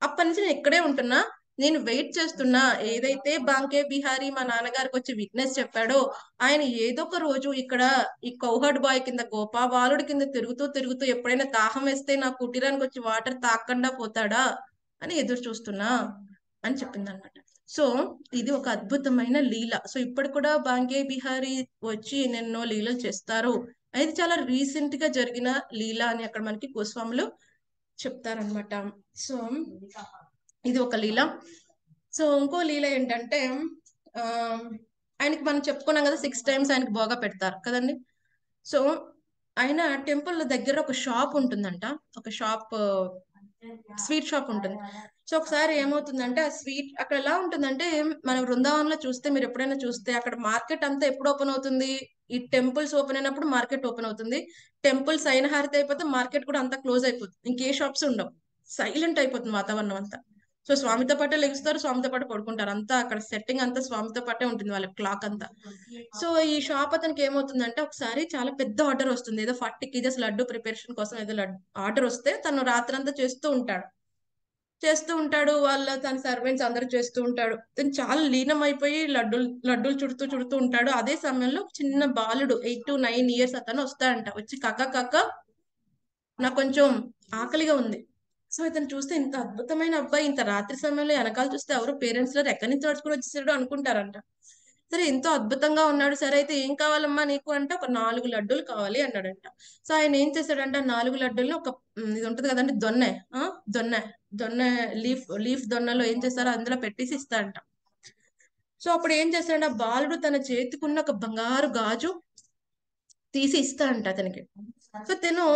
అప్పటి నుంచి నేను ఇక్కడే ఉంటున్నా నేను వెయిట్ చేస్తున్నా ఏదైతే బాంకే బిహారీ మా నాన్నగారికి వచ్చి విట్నెస్ చెప్పాడో ఆయన ఏదో ఒక రోజు ఇక్కడ ఈ కౌహడ్ బాయ్ కింద గోపా బాలుడి కింద తిరుగుతూ తిరుగుతూ ఎప్పుడైనా దాహం వేస్తే నా కుటీరానికి వచ్చి వాటర్ తాకకుండా పోతాడా అని ఎదురు చూస్తున్నా అని చెప్పింది అనమాట సో ఇది ఒక అద్భుతమైన లీల సో ఇప్పుడు కూడా బాంగే బిహారీ వచ్చి ఎన్నెన్నో లీలలు చేస్తారు అయితే చాలా రీసెంట్ గా జరిగిన లీల అని అక్కడ మనకి గోస్వాములు చెప్తారనమాట సో ఇది ఒక లీల సో ఇంకో లీల ఏంటంటే ఆయనకి మనం చెప్పుకున్నాం కదా సిక్స్ టైమ్స్ ఆయనకి బాగా పెడతారు కదండి సో ఆయన టెంపుల్ దగ్గర ఒక షాప్ ఉంటుందంట ఒక షాప్ స్వీట్ షాప్ ఉంటుంది సో ఒకసారి ఏమవుతుందంటే ఆ స్వీట్ అక్కడ ఎలా ఉంటుందంటే మన లో చూస్తే మీరు ఎప్పుడైనా చూస్తే అక్కడ మార్కెట్ అంతా ఎప్పుడు ఓపెన్ అవుతుంది ఈ టెంపుల్స్ ఓపెన్ అయినప్పుడు మార్కెట్ ఓపెన్ అవుతుంది టెంపుల్స్ అయిన హారతి అయిపోతే మార్కెట్ కూడా అంతా క్లోజ్ అయిపోతుంది ఇంకే షాప్స్ ఉండవు సైలెంట్ అయిపోతుంది వాతావరణం అంతా సో స్వామితో పాటే లెగుస్తారు స్వామితో పాటు పడుకుంటారు అంతా అక్కడ సెట్టింగ్ అంతా స్వామితో పాటే ఉంటుంది వాళ్ళ క్లాక్ అంతా సో ఈ షాప్ అతనికి ఏమవుతుందంటే ఒకసారి చాలా పెద్ద ఆర్డర్ వస్తుంది ఏదో ఫార్టీ కేజెస్ లడ్డు ప్రిపరేషన్ కోసం ఏదో లడ్డు ఆర్డర్ వస్తే తను రాత్రంతా చేస్తూ ఉంటాడు చేస్తూ ఉంటాడు వాళ్ళ తన సర్వెంట్స్ అందరు చేస్తూ ఉంటాడు తను చాలా లీనం అయిపోయి లడ్డూలు లడ్డూలు చుడుతూ చుడుతూ ఉంటాడు అదే సమయంలో చిన్న బాలుడు ఎయిట్ టు నైన్ ఇయర్స్ అతను వస్తాడంట వచ్చి కక్క కక్క నాకు కొంచెం ఆకలిగా ఉంది సో ఇతను చూస్తే ఇంత అద్భుతమైన అబ్బాయి ఇంత రాత్రి సమయంలో వెనకాల చూస్తే ఎవరు పేరెంట్స్ లో ఎక్కడి నుంచి నడుచుకుని వచ్చేసాడు అనుకుంటారంట సరే ఎంతో అద్భుతంగా ఉన్నాడు సరే అయితే ఏం కావాలమ్మా నీకు అంటే ఒక నాలుగు లడ్డూలు కావాలి అన్నాడంట సో ఆయన ఏం చేశాడంట నాలుగు లడ్డూలు ఒక ఇది ఉంటది కదండి దొన్నె దొన్నె దొన్నె లీఫ్ లీఫ్ దొన్నలో ఏం చేస్తారో అందులో పెట్టేసి ఇస్తాడంట సో అప్పుడు ఏం చేస్తాడంట బాలుడు తన చేతికున్న ఒక బంగారు గాజు తీసి ఇస్తాడంట అతనికి సో తను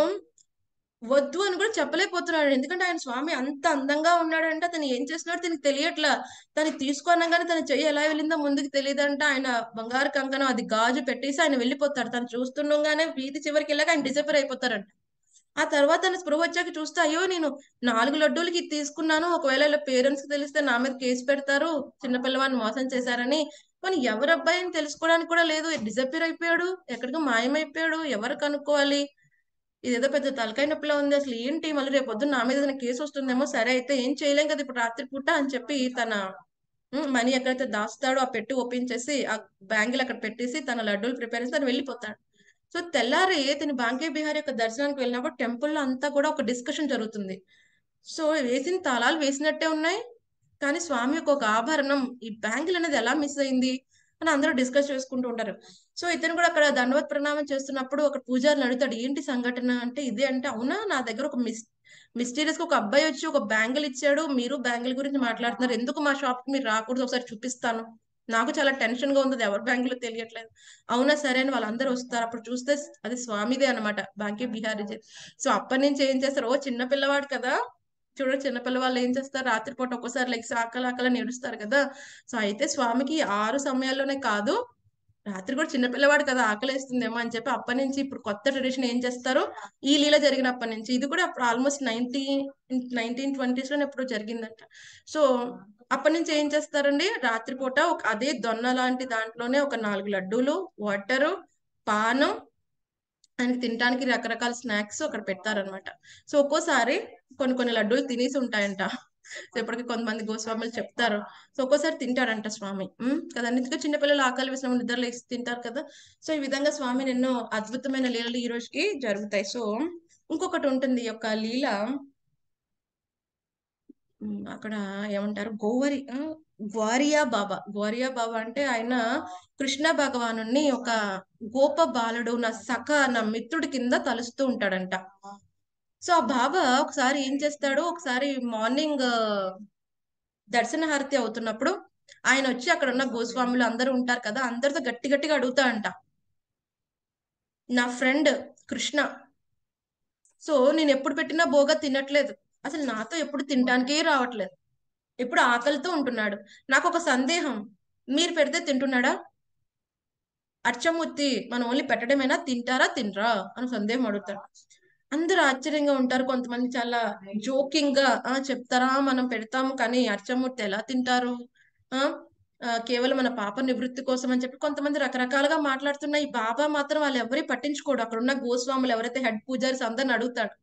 వద్దు అని కూడా చెప్పలేకపోతున్నాడు ఎందుకంటే ఆయన స్వామి అంత అందంగా ఉన్నాడంటే అతను ఏం చేస్తున్నాడు తనకి తెలియట్లా తను కానీ తన చెయ్యి ఎలా వెళ్ళిందో ముందుకు తెలియదంటే ఆయన బంగారు కంకణం అది గాజు పెట్టేసి ఆయన వెళ్ళిపోతాడు తను చూస్తుండగానే వీధి చివరికి వెళ్ళాక ఆయన డిసపేర్ అయిపోతారంట ఆ తర్వాత తన స్పృహ వచ్చాక చూస్తే అయ్యో నేను నాలుగు లడ్డూలకి తీసుకున్నాను ఒకవేళ ఇలా పేరెంట్స్ కి తెలిస్తే నా మీద కేసు పెడతారు చిన్నపిల్లవాడిని మోసం చేశారని కానీ ఎవరు అబ్బాయిని తెలుసుకోవడానికి కూడా లేదు డిసపేర్ అయిపోయాడు ఎక్కడికి మాయమైపోయాడు ఎవరు కనుక్కోవాలి ఇది ఏదో పెద్ద తలకాయ నొప్పిలో ఉంది అసలు ఏంటి మళ్ళీ రేపు పొద్దున్న నా మీద ఏదైనా కేసు వస్తుందేమో సరే అయితే ఏం చేయలేం కదా ఇప్పుడు రాత్రి పూట అని చెప్పి తన మనీ ఎక్కడైతే దాస్తాడో ఆ పెట్టి ఓపెన్ చేసి ఆ బ్యాంగిల్ అక్కడ పెట్టేసి తన లడ్డూలు ప్రిపేర్ చేసి తను వెళ్ళిపోతాడు సో తెల్లారి తన బాంకే బిహార్ యొక్క దర్శనానికి వెళ్ళినప్పుడు లో అంతా కూడా ఒక డిస్కషన్ జరుగుతుంది సో వేసిన తాళాలు వేసినట్టే ఉన్నాయి కానీ స్వామి యొక్క ఒక ఆభరణం ఈ బ్యాంగిల్ అనేది ఎలా మిస్ అయింది అని అందరూ డిస్కస్ చేసుకుంటూ ఉంటారు సో ఇతను కూడా అక్కడ దండవత్ ప్రణామం చేస్తున్నప్పుడు ఒక పూజారి అడుగుతాడు ఏంటి సంఘటన అంటే ఇదే అంటే అవునా నా దగ్గర ఒక మిస్ మిస్టీరియస్ ఒక అబ్బాయి వచ్చి ఒక బ్యాంగిల్ ఇచ్చాడు మీరు బ్యాంగిల్ గురించి మాట్లాడుతున్నారు ఎందుకు మా షాప్ కి మీరు రాకూడదు ఒకసారి చూపిస్తాను నాకు చాలా టెన్షన్ గా ఉంది ఎవరు బ్యాంకులో తెలియట్లేదు అవునా సరే అని వాళ్ళందరూ వస్తారు అప్పుడు చూస్తే అది స్వామిదే అనమాట బాంకే బిహారీ సో అప్పటి నుంచి ఏం చేస్తారు ఓ చిన్న పిల్లవాడు కదా చూడ చిన్నపిల్ల వాళ్ళు ఏం చేస్తారు రాత్రిపూట ఒక్కోసారి లైక్ ఆకలి ఆకలి నేడుస్తారు కదా సో అయితే స్వామికి ఆరు సమయాల్లోనే కాదు రాత్రి కూడా చిన్నపిల్లవాడు కదా వేస్తుందేమో అని చెప్పి అప్పటి నుంచి ఇప్పుడు కొత్త ట్రెడిషన్ ఏం చేస్తారు ఈ లీల జరిగినప్పటి నుంచి ఇది కూడా అప్పుడు ఆల్మోస్ట్ నైన్టీన్ నైన్టీన్ ట్వంటీస్ లో ఎప్పుడు జరిగిందంట సో అప్పటి నుంచి ఏం చేస్తారండి రాత్రిపూట ఒక అదే దొన్న లాంటి దాంట్లోనే ఒక నాలుగు లడ్డూలు వాటరు పానం ఆయనకి తినడానికి రకరకాల స్నాక్స్ అక్కడ పెడతారనమాట సో ఒక్కోసారి కొన్ని కొన్ని లడ్డూలు తినేసి ఉంటాయంట ఎప్పటికీ కొంతమంది గోస్వాములు చెప్తారు సో ఒక్కోసారి తింటాడంట స్వామి కదా అందుకే చిన్నపిల్లలు ఆకలి వేసినప్పుడు నిద్రలు వేసి తింటారు కదా సో ఈ విధంగా స్వామి ఎన్నో అద్భుతమైన లీలలు ఈ రోజుకి జరుగుతాయి సో ఇంకొకటి ఉంటుంది యొక్క లీల అక్కడ ఏమంటారు గోవరి గ్వారియా బాబా గ్వారియా బాబా అంటే ఆయన కృష్ణ భగవాను ఒక గోప బాలుడు నా సఖ నా మిత్రుడి కింద తలుస్తూ ఉంటాడంట సో ఆ బాబా ఒకసారి ఏం చేస్తాడు ఒకసారి మార్నింగ్ దర్శన హారతి అవుతున్నప్పుడు ఆయన వచ్చి అక్కడ ఉన్న గోస్వాములు అందరూ ఉంటారు కదా అందరితో గట్టి గట్టిగా అడుగుతా అంట నా ఫ్రెండ్ కృష్ణ సో నేను ఎప్పుడు పెట్టినా బోగా తినట్లేదు అసలు నాతో ఎప్పుడు తినడానికే రావట్లేదు ఇప్పుడు ఆకలితో ఉంటున్నాడు నాకు ఒక సందేహం మీరు పెడితే తింటున్నాడా అర్చమూర్తి మనం ఓన్లీ పెట్టడమైనా తింటారా తినరా అని సందేహం అడుగుతాడు అందరూ ఆశ్చర్యంగా ఉంటారు కొంతమంది చాలా జోకింగ్ గా ఆ చెప్తారా మనం పెడతాము కానీ అర్చమూర్తి ఎలా తింటారు ఆ కేవలం మన పాప నివృత్తి కోసం అని చెప్పి కొంతమంది రకరకాలుగా మాట్లాడుతున్నాయి ఈ బాబా మాత్రం వాళ్ళు ఎవరి పట్టించుకోడు అక్కడ ఉన్న గోస్వాములు ఎవరైతే హెడ్ పూజారిస్ అందరిని అడుగుతాడు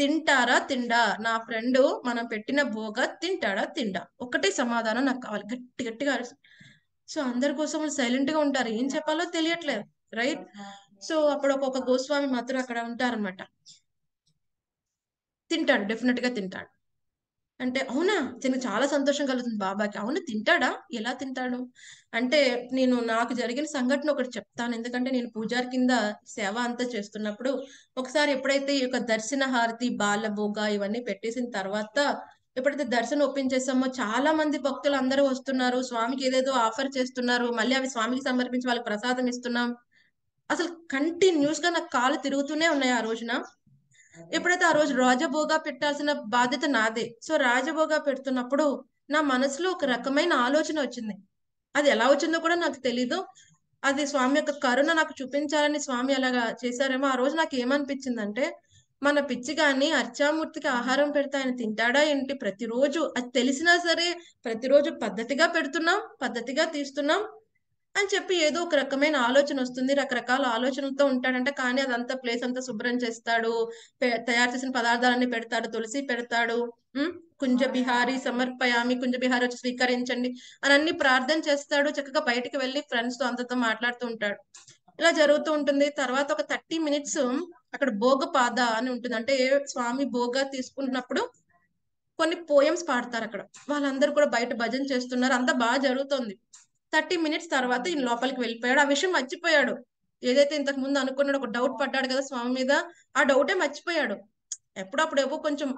తింటారా తిండా నా ఫ్రెండ్ మనం పెట్టిన బోగ తింటాడా తిండా ఒకటే సమాధానం నాకు కావాలి గట్టి గట్టిగా సో అందరి కోసం సైలెంట్ గా ఉంటారు ఏం చెప్పాలో తెలియట్లేదు రైట్ సో అప్పుడు ఒక్కొక్క గోస్వామి మాత్రం అక్కడ ఉంటారనమాట తింటాడు డెఫినెట్ గా తింటాడు అంటే అవునా తనకు చాలా సంతోషం కలుగుతుంది బాబాకి అవును తింటాడా ఎలా తింటాడు అంటే నేను నాకు జరిగిన సంఘటన ఒకటి చెప్తాను ఎందుకంటే నేను పూజారి కింద సేవ అంతా చేస్తున్నప్పుడు ఒకసారి ఎప్పుడైతే ఈ యొక్క దర్శన హారతి బాలభోగ ఇవన్నీ పెట్టేసిన తర్వాత ఎప్పుడైతే దర్శనం ఓపెన్ చేసామో చాలా మంది భక్తులు అందరూ వస్తున్నారు స్వామికి ఏదేదో ఆఫర్ చేస్తున్నారు మళ్ళీ అవి స్వామికి సమర్పించి వాళ్ళకి ప్రసాదం ఇస్తున్నాం అసలు కంటిన్యూస్ గా నాకు కాలు తిరుగుతూనే ఉన్నాయి ఆ రోజున ఎప్పుడైతే ఆ రోజు రాజభోగా పెట్టాల్సిన బాధ్యత నాదే సో రాజభోగా పెడుతున్నప్పుడు నా మనసులో ఒక రకమైన ఆలోచన వచ్చింది అది ఎలా వచ్చిందో కూడా నాకు తెలీదు అది స్వామి యొక్క కరుణ నాకు చూపించాలని స్వామి అలాగా చేశారేమో ఆ రోజు నాకు ఏమనిపించిందంటే మన పిచ్చి కానీ అర్చామూర్తికి ఆహారం పెడితే ఆయన తింటాడా ఏంటి ప్రతిరోజు అది తెలిసినా సరే ప్రతిరోజు పద్ధతిగా పెడుతున్నాం పద్ధతిగా తీస్తున్నాం అని చెప్పి ఏదో ఒక రకమైన ఆలోచన వస్తుంది రకరకాల ఆలోచనలతో ఉంటాడంట కానీ అదంతా ప్లేస్ అంతా శుభ్రం చేస్తాడు తయారు చేసిన పదార్థాలన్నీ పెడతాడు తులసి పెడతాడు కుంజ బిహారి సమర్పయామి కుంజ బిహారి వచ్చి స్వీకరించండి అని అన్ని ప్రార్థన చేస్తాడు చక్కగా బయటికి వెళ్ళి ఫ్రెండ్స్ తో అంతతో మాట్లాడుతూ ఉంటాడు ఇలా జరుగుతూ ఉంటుంది తర్వాత ఒక థర్టీ మినిట్స్ అక్కడ భోగ పాద అని ఉంటుంది అంటే ఏ స్వామి భోగ తీసుకుంటున్నప్పుడు కొన్ని పోయమ్స్ పాడతారు అక్కడ వాళ్ళందరూ కూడా బయట భజన చేస్తున్నారు అంతా బాగా జరుగుతుంది థర్టీ మినిట్స్ తర్వాత ఈయన లోపలికి వెళ్ళిపోయాడు ఆ విషయం మర్చిపోయాడు ఏదైతే ఇంతకు ముందు అనుకున్నాడు ఒక డౌట్ పడ్డాడు కదా స్వామి మీద ఆ డౌటే మర్చిపోయాడు ఎప్పుడప్పుడు ఏవో కొంచెం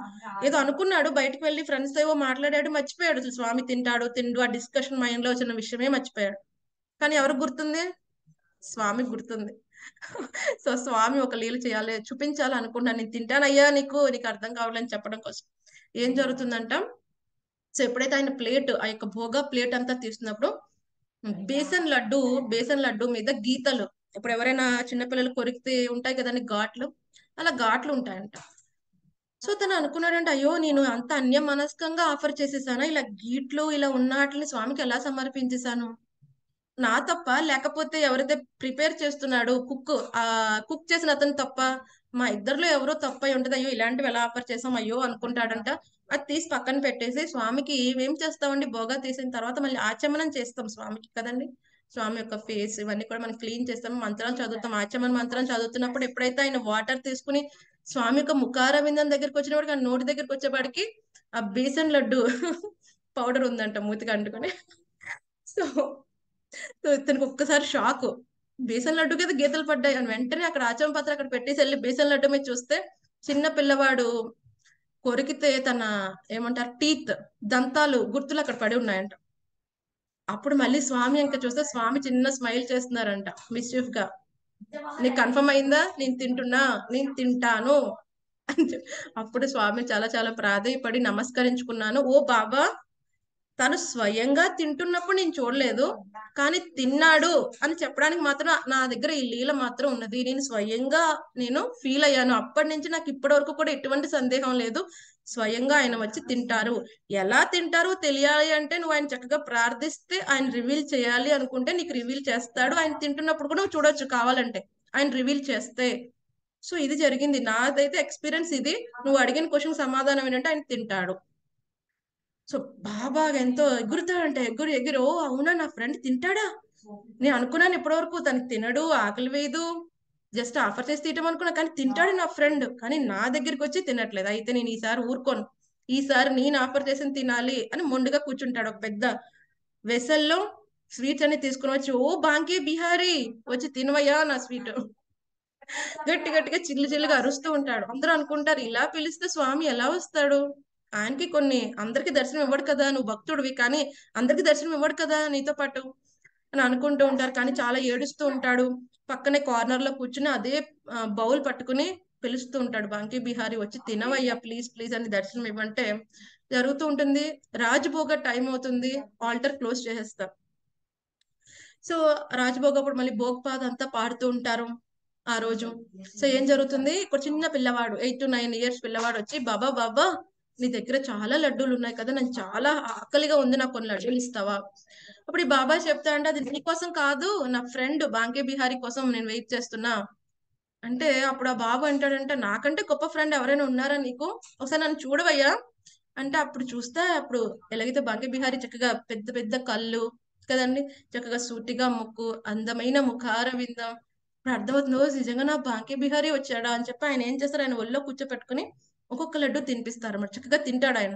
ఏదో అనుకున్నాడు బయటకు వెళ్ళి ఫ్రెండ్స్ ఏవో మాట్లాడాడు మర్చిపోయాడు అసలు స్వామి తింటాడు తిండు ఆ డిస్కషన్ మైండ్ లో వచ్చిన విషయమే మర్చిపోయాడు కానీ ఎవరు గుర్తుంది స్వామి గుర్తుంది సో స్వామి ఒక లీల చేయాలి చూపించాలి అనుకుంటాను నేను తింటానయ్యా నీకు నీకు అర్థం కావాలని చెప్పడం కోసం ఏం జరుగుతుందంట సో ఎప్పుడైతే ఆయన ప్లేట్ ఆ యొక్క భోగా ప్లేట్ అంతా తీసినప్పుడు బేసన్ లడ్డు బేసన్ లడ్డు మీద గీతలు ఇప్పుడు ఎవరైనా చిన్నపిల్లలు కొరికితే ఉంటాయి కదండి ఘాట్లు అలా ఘాట్లు ఉంటాయంట సో తను అనుకున్నాడంటే అయ్యో నేను అంత అన్యమనస్కంగా ఆఫర్ చేసేసాను ఇలా గీట్లు ఇలా ఉన్న వాటిని స్వామికి ఎలా సమర్పించేశాను నా తప్ప లేకపోతే ఎవరైతే ప్రిపేర్ చేస్తున్నాడు కుక్ ఆ కుక్ చేసిన అతను తప్ప మా ఇద్దరులో ఎవరో తప్ప ఉంటది అయ్యో ఇలాంటివి ఎలా ఆఫర్ చేసాం అయ్యో అనుకుంటాడంట అది తీసి పక్కన పెట్టేసి స్వామికి ఏం చేస్తామండి బోగా తీసిన తర్వాత మళ్ళీ ఆచమనం చేస్తాం స్వామికి కదండి స్వామి యొక్క ఫేస్ ఇవన్నీ కూడా మనం క్లీన్ చేస్తాం మంత్రాలు చదువుతాం ఆచమన మంత్రం చదువుతున్నప్పుడు ఎప్పుడైతే ఆయన వాటర్ తీసుకుని స్వామి యొక్క ముఖార విందం దగ్గరికి వచ్చినప్పటికి ఆ నోటి దగ్గరికి వచ్చేపాటికి ఆ బేసన్ లడ్డు పౌడర్ ఉందంట మూతికి అంటుకొని సో సో ఇతనికి ఒక్కసారి షాక్ బేసన్ లడ్డు కదా గీతలు పడ్డాయి అని వెంటనే అక్కడ ఆచమ పాత్ర అక్కడ పెట్టేసి వెళ్ళి బేసన్ లడ్డు మీద చూస్తే చిన్న పిల్లవాడు కొరికితే తన ఏమంటారు టీత్ దంతాలు గుర్తులు అక్కడ పడి ఉన్నాయంట అప్పుడు మళ్ళీ స్వామి ఇంకా చూస్తే స్వామి చిన్న స్మైల్ చేస్తున్నారంట మిస్యూఫ్ గా నీకు కన్ఫర్మ్ అయిందా నేను తింటున్నా నేను తింటాను అప్పుడు స్వామి చాలా చాలా ప్రాధాయపడి నమస్కరించుకున్నాను ఓ బాబా తను స్వయంగా తింటున్నప్పుడు నేను చూడలేదు కానీ తిన్నాడు అని చెప్పడానికి మాత్రం నా దగ్గర ఈ లీల మాత్రం ఉన్నది నేను స్వయంగా నేను ఫీల్ అయ్యాను అప్పటి నుంచి నాకు ఇప్పటి వరకు కూడా ఎటువంటి సందేహం లేదు స్వయంగా ఆయన వచ్చి తింటారు ఎలా తింటారు తెలియాలి అంటే నువ్వు ఆయన చక్కగా ప్రార్థిస్తే ఆయన రివీల్ చేయాలి అనుకుంటే నీకు రివీల్ చేస్తాడు ఆయన తింటున్నప్పుడు కూడా నువ్వు చూడొచ్చు కావాలంటే ఆయన రివీల్ చేస్తే సో ఇది జరిగింది నాదైతే ఎక్స్పీరియన్స్ ఇది నువ్వు అడిగిన క్వశ్చన్ సమాధానం ఏంటంటే ఆయన తింటాడు సో బాబా ఎంతో ఎగురుతా అంటే ఎగురు ఎగురు ఓ అవునా నా ఫ్రెండ్ తింటాడా నేను అనుకున్నాను ఇప్పటివరకు తనకి తినడు ఆకలి వేయదు జస్ట్ ఆఫర్ చేసి తీయటం అనుకున్నా కానీ తింటాడు నా ఫ్రెండ్ కానీ నా దగ్గరికి వచ్చి తినట్లేదు అయితే నేను ఈసారి ఊరుకోను ఈసారి నేను ఆఫర్ చేసిన తినాలి అని మొండుగా కూర్చుంటాడు ఒక పెద్ద వెసల్లో స్వీట్స్ అన్ని తీసుకుని వచ్చి ఓ బాంకే బిహారీ వచ్చి తినవయ్యా నా స్వీట్ గట్టి గట్టిగా చిల్లు చిల్లుగా అరుస్తూ ఉంటాడు అందరూ అనుకుంటారు ఇలా పిలిస్తే స్వామి ఎలా వస్తాడు ఆయనకి కొన్ని అందరికి దర్శనం ఇవ్వడు కదా నువ్వు భక్తుడివి కానీ అందరికి దర్శనం ఇవ్వడు కదా నీతో పాటు అని అనుకుంటూ ఉంటారు కానీ చాలా ఏడుస్తూ ఉంటాడు పక్కనే కార్నర్ లో కూర్చుని అదే బౌల్ పట్టుకుని పిలుస్తూ ఉంటాడు బంకీ బిహారీ వచ్చి తినవయ్యా ప్లీజ్ ప్లీజ్ అని దర్శనం ఇవ్వంటే జరుగుతూ ఉంటుంది రాజభోగ టైం అవుతుంది ఆల్టర్ క్లోజ్ చేసేస్తాం సో రాజభోగ అప్పుడు మళ్ళీ భోగపాద అంతా పాడుతూ ఉంటారు ఆ రోజు సో ఏం జరుగుతుంది ఇక్కడ చిన్న పిల్లవాడు ఎయిట్ టు నైన్ ఇయర్స్ పిల్లవాడు వచ్చి బాబా బాబా నీ దగ్గర చాలా లడ్డూలు ఉన్నాయి కదా నేను చాలా ఆకలిగా ఉంది నాకు కొన్ని లడ్డూలు ఇస్తావా అప్పుడు ఈ బాబాయ్ చెప్తా అంటే అది నీ కోసం కాదు నా ఫ్రెండ్ బాంకే బిహారీ కోసం నేను వెయిట్ చేస్తున్నా అంటే అప్పుడు ఆ బాబు అంటాడంటే నాకంటే గొప్ప ఫ్రెండ్ ఎవరైనా ఉన్నారా నీకు ఒకసారి నన్ను చూడవయ్యా అంటే అప్పుడు చూస్తే అప్పుడు ఎలాగైతే బాంకే బిహారీ చక్కగా పెద్ద పెద్ద కళ్ళు కదండి చక్కగా సూటిగా ముక్కు అందమైన విందం ఇప్పుడు అర్థమవుతుంది నిజంగా నా బాంకే బిహారీ వచ్చాడా అని చెప్పి ఆయన ఏం చేస్తారు ఆయన ఒళ్ళో కూర్చోపెట్టుకుని ఒక్కొక్క లడ్డు తినిపిస్తారు అన్నమాట చక్కగా తింటాడు ఆయన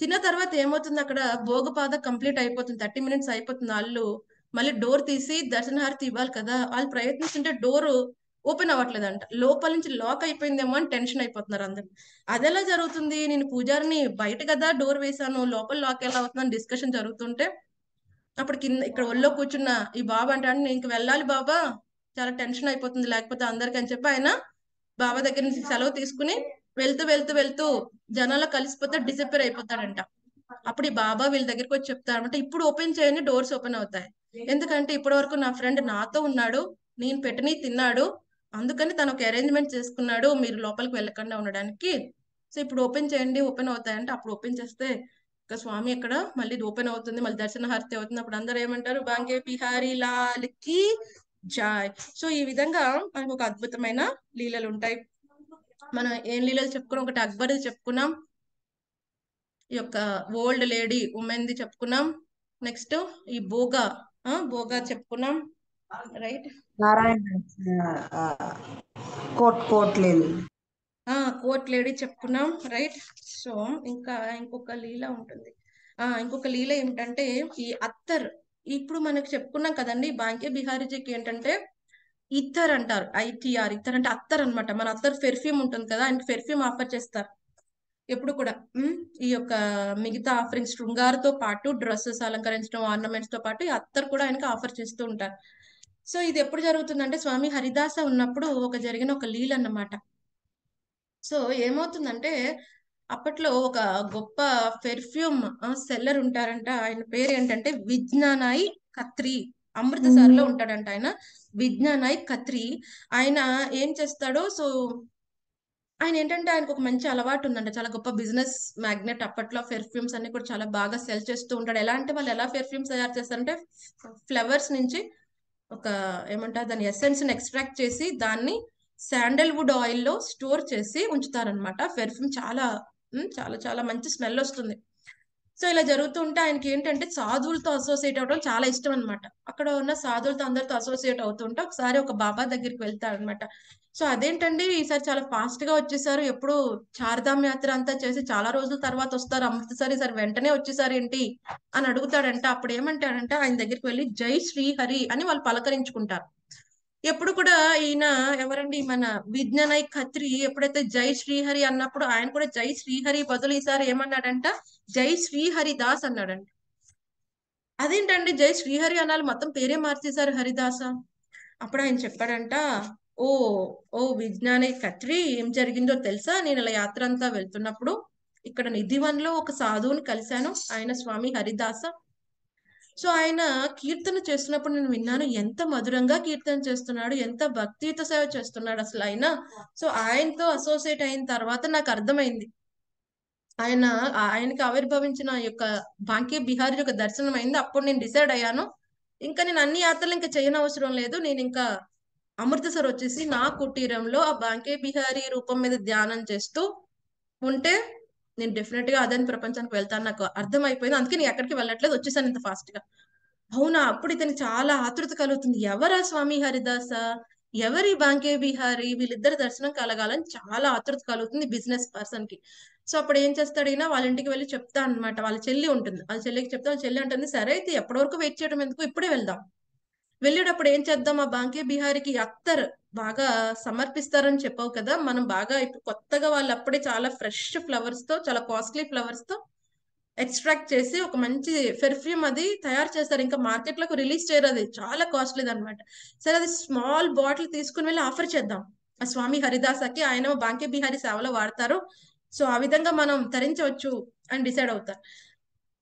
తిన్న తర్వాత ఏమవుతుంది అక్కడ భోగపాద కంప్లీట్ అయిపోతుంది థర్టీ మినిట్స్ అయిపోతుంది వాళ్ళు మళ్ళీ డోర్ తీసి దర్శనహారతి ఇవ్వాలి కదా వాళ్ళు ప్రయత్నిస్తుంటే డోర్ ఓపెన్ అవ్వట్లేదు అంట లోపల నుంచి లాక్ అయిపోయిందేమో అని టెన్షన్ అయిపోతున్నారు అందరు అదెలా జరుగుతుంది నేను పూజారిని బయట కదా డోర్ వేశాను లోపల లాక్ ఎలా అవుతుందని డిస్కషన్ జరుగుతుంటే అప్పుడు కింద ఇక్కడ ఒళ్ళో కూర్చున్న ఈ బాబా అంటే నేను ఇంక వెళ్ళాలి బాబా చాలా టెన్షన్ అయిపోతుంది లేకపోతే అందరికీ అని చెప్పి ఆయన బాబా దగ్గర నుంచి సెలవు తీసుకుని వెళ్తూ వెళ్తూ వెళ్తూ జనాల్లో కలిసిపోతే డిసపియర్ అయిపోతాడంట అప్పుడు ఈ బాబా వీళ్ళ దగ్గరికి వచ్చి చెప్తారనమాట ఇప్పుడు ఓపెన్ చేయండి డోర్స్ ఓపెన్ అవుతాయి ఎందుకంటే ఇప్పటి వరకు నా ఫ్రెండ్ నాతో ఉన్నాడు నేను పెట్టని తిన్నాడు అందుకని తను ఒక అరేంజ్మెంట్ చేసుకున్నాడు మీరు లోపలికి వెళ్ళకుండా ఉండడానికి సో ఇప్పుడు ఓపెన్ చేయండి ఓపెన్ అవుతాయంటే అప్పుడు ఓపెన్ చేస్తే ఇక స్వామి ఎక్కడ మళ్ళీ ఓపెన్ అవుతుంది మళ్ళీ దర్శన హారతి అవుతుంది అప్పుడు అందరూ ఏమంటారు బాంగే బిహారీ కి జాయ్ సో ఈ విధంగా మనకు ఒక అద్భుతమైన లీలలు ఉంటాయి మనం ఏం లీలలు చెప్పుకున్నాం ఒకటి అక్బర్ది చెప్పుకున్నాం ఈ యొక్క ఓల్డ్ లేడీ ఉమెన్ది చెప్పుకున్నాం నెక్స్ట్ ఈ బోగా బోగా చెప్పుకున్నాం రైట్ కోట్ కోట్ లేడీ కోట్ లేడీ చెప్పుకున్నాం రైట్ సో ఇంకా ఇంకొక లీల ఉంటుంది ఆ ఇంకొక లీల ఏమిటంటే ఈ అత్తర్ ఇప్పుడు మనకు చెప్పుకున్నాం కదండి బాంకే బిహారీజీకి ఏంటంటే ఇత్తర్ అంటారు ఐటీఆర్ ఇత్తర్ అంటే అత్తర్ అనమాట మన అత్తర్ పెర్ఫ్యూమ్ ఉంటుంది కదా ఆయన పెర్ఫ్యూమ్ ఆఫర్ చేస్తారు ఎప్పుడు కూడా ఈ యొక్క మిగతా ఆఫరింగ్ శృంగారతో పాటు డ్రెస్సెస్ అలంకరించడం ఆర్నమెంట్స్ తో పాటు ఈ అత్తర్ కూడా ఆయనకి ఆఫర్ చేస్తూ ఉంటారు సో ఇది ఎప్పుడు జరుగుతుందంటే స్వామి హరిదాస ఉన్నప్పుడు ఒక జరిగిన ఒక లీల అన్నమాట సో ఏమవుతుందంటే అప్పట్లో ఒక గొప్ప పెర్ఫ్యూమ్ సెల్లర్ ఉంటారంట ఆయన పేరు ఏంటంటే విజ్ఞానాయి కత్రి అమృతసర్ లో ఉంటాడంట ఆయన విజ్ఞానాయ్ ఖత్రి ఆయన ఏం చేస్తాడో సో ఆయన ఏంటంటే ఆయనకు ఒక మంచి అలవాటు ఉందంట చాలా గొప్ప బిజినెస్ మ్యాగ్నెట్ అప్పట్లో పెర్ఫ్యూమ్స్ అన్ని కూడా చాలా బాగా సెల్ చేస్తూ ఉంటాడు ఎలా అంటే వాళ్ళు ఎలా పెర్ఫ్యూమ్స్ తయారు చేస్తారంటే ఫ్లవర్స్ నుంచి ఒక ఏమంటారు దాని ఎసెన్స్ ని ఎక్స్ట్రాక్ట్ చేసి దాన్ని శాండల్వుడ్ ఆయిల్ లో స్టోర్ చేసి ఉంచుతారనమాట పెర్ఫ్యూమ్ చాలా చాలా చాలా మంచి స్మెల్ వస్తుంది సో ఇలా జరుగుతూ ఉంటే ఆయనకి ఏంటంటే సాధువులతో అసోసియేట్ అవడం చాలా ఇష్టం అనమాట అక్కడ ఉన్న సాధువులతో అందరితో అసోసియేట్ అవుతుంటే ఒకసారి ఒక బాబా దగ్గరికి వెళ్తాడు అనమాట సో అదేంటండి ఈసారి చాలా ఫాస్ట్ గా వచ్చేసారు ఎప్పుడు చార్ధామ్ యాత్ర అంతా చేసి చాలా రోజుల తర్వాత వస్తారు అమృతసర్ ఈసారి వెంటనే వచ్చేసారు ఏంటి అని అడుగుతాడంట అప్పుడు ఏమంటాడంటే ఆయన దగ్గరికి వెళ్ళి జై శ్రీహరి అని వాళ్ళు పలకరించుకుంటారు ఎప్పుడు కూడా ఈయన ఎవరండి మన విజ్ఞనై ఖత్రి ఎప్పుడైతే జై శ్రీహరి అన్నప్పుడు ఆయన కూడా జై శ్రీహరి బదులు ఈసారి ఏమన్నాడంట జై శ్రీహరి దాస్ అన్నాడంట అదేంటండి జై శ్రీహరి అనాలి మొత్తం పేరే మార్చేశారు హరిదాస అప్పుడు ఆయన చెప్పాడంట ఓ ఓ విజ్ఞానై కత్రి ఏం జరిగిందో తెలుసా నేను ఇలా యాత్ర అంతా వెళ్తున్నప్పుడు ఇక్కడ లో ఒక సాధువుని కలిశాను ఆయన స్వామి హరిదాస సో ఆయన కీర్తన చేస్తున్నప్పుడు నేను విన్నాను ఎంత మధురంగా కీర్తన చేస్తున్నాడు ఎంత భక్తియుత సేవ చేస్తున్నాడు అసలు ఆయన సో ఆయనతో అసోసియేట్ అయిన తర్వాత నాకు అర్థమైంది ఆయన ఆయనకి ఆవిర్భవించిన యొక్క బాంకే బిహారీ యొక్క దర్శనం అయింది అప్పుడు నేను డిసైడ్ అయ్యాను ఇంకా నేను అన్ని యాత్రలు ఇంకా చేయని అవసరం లేదు నేను ఇంకా అమృతసర్ వచ్చేసి నా కుటీరంలో ఆ బాంకే బిహారీ రూపం మీద ధ్యానం చేస్తూ ఉంటే నేను డెఫినెట్ గా అదని ప్రపంచానికి వెళ్తాను నాకు అర్థం అయిపోయింది అందుకే నేను ఎక్కడికి వెళ్ళట్లేదు వచ్చేసాను ఇంత ఫాస్ట్ గా అవునా అప్పుడు ఇతనికి చాలా ఆతృత కలుగుతుంది ఎవరా స్వామి హరిదాస ఎవరి బాంకే బిహారీ వీళ్ళిద్దరు దర్శనం కలగాలని చాలా ఆతృత కలుగుతుంది బిజినెస్ పర్సన్ కి సో అప్పుడు ఏం చేస్తాడు అయినా వాళ్ళ ఇంటికి వెళ్ళి చెప్తా అనమాట వాళ్ళ చెల్లి ఉంటుంది వాళ్ళ చెల్లికి చెప్తా వాళ్ళ చెల్లి ఉంటుంది సరే అయితే ఎప్పటి వరకు వెయిట్ చేయడం ఎందుకు ఇప్పుడే వెళ్దాం వెళ్ళేటప్పుడు ఏం చేద్దాం ఆ బాంకే బిహారీకి అత్తర్ బాగా సమర్పిస్తారని చెప్పావు కదా మనం బాగా ఇప్పుడు కొత్తగా వాళ్ళు అప్పుడే చాలా ఫ్రెష్ ఫ్లవర్స్ తో చాలా కాస్ట్లీ ఫ్లవర్స్ తో ఎక్స్ట్రాక్ట్ చేసి ఒక మంచి పెర్ఫ్యూమ్ అది తయారు చేస్తారు ఇంకా మార్కెట్ లో రిలీజ్ చేయరు అది చాలా కాస్ట్లీ అనమాట సరే అది స్మాల్ బాటిల్ తీసుకుని వెళ్ళి ఆఫర్ చేద్దాం ఆ స్వామి కి ఆయన బాంకే బిహారీ సేవలో వాడతారు సో ఆ విధంగా మనం తరించవచ్చు అని డిసైడ్ అవుతారు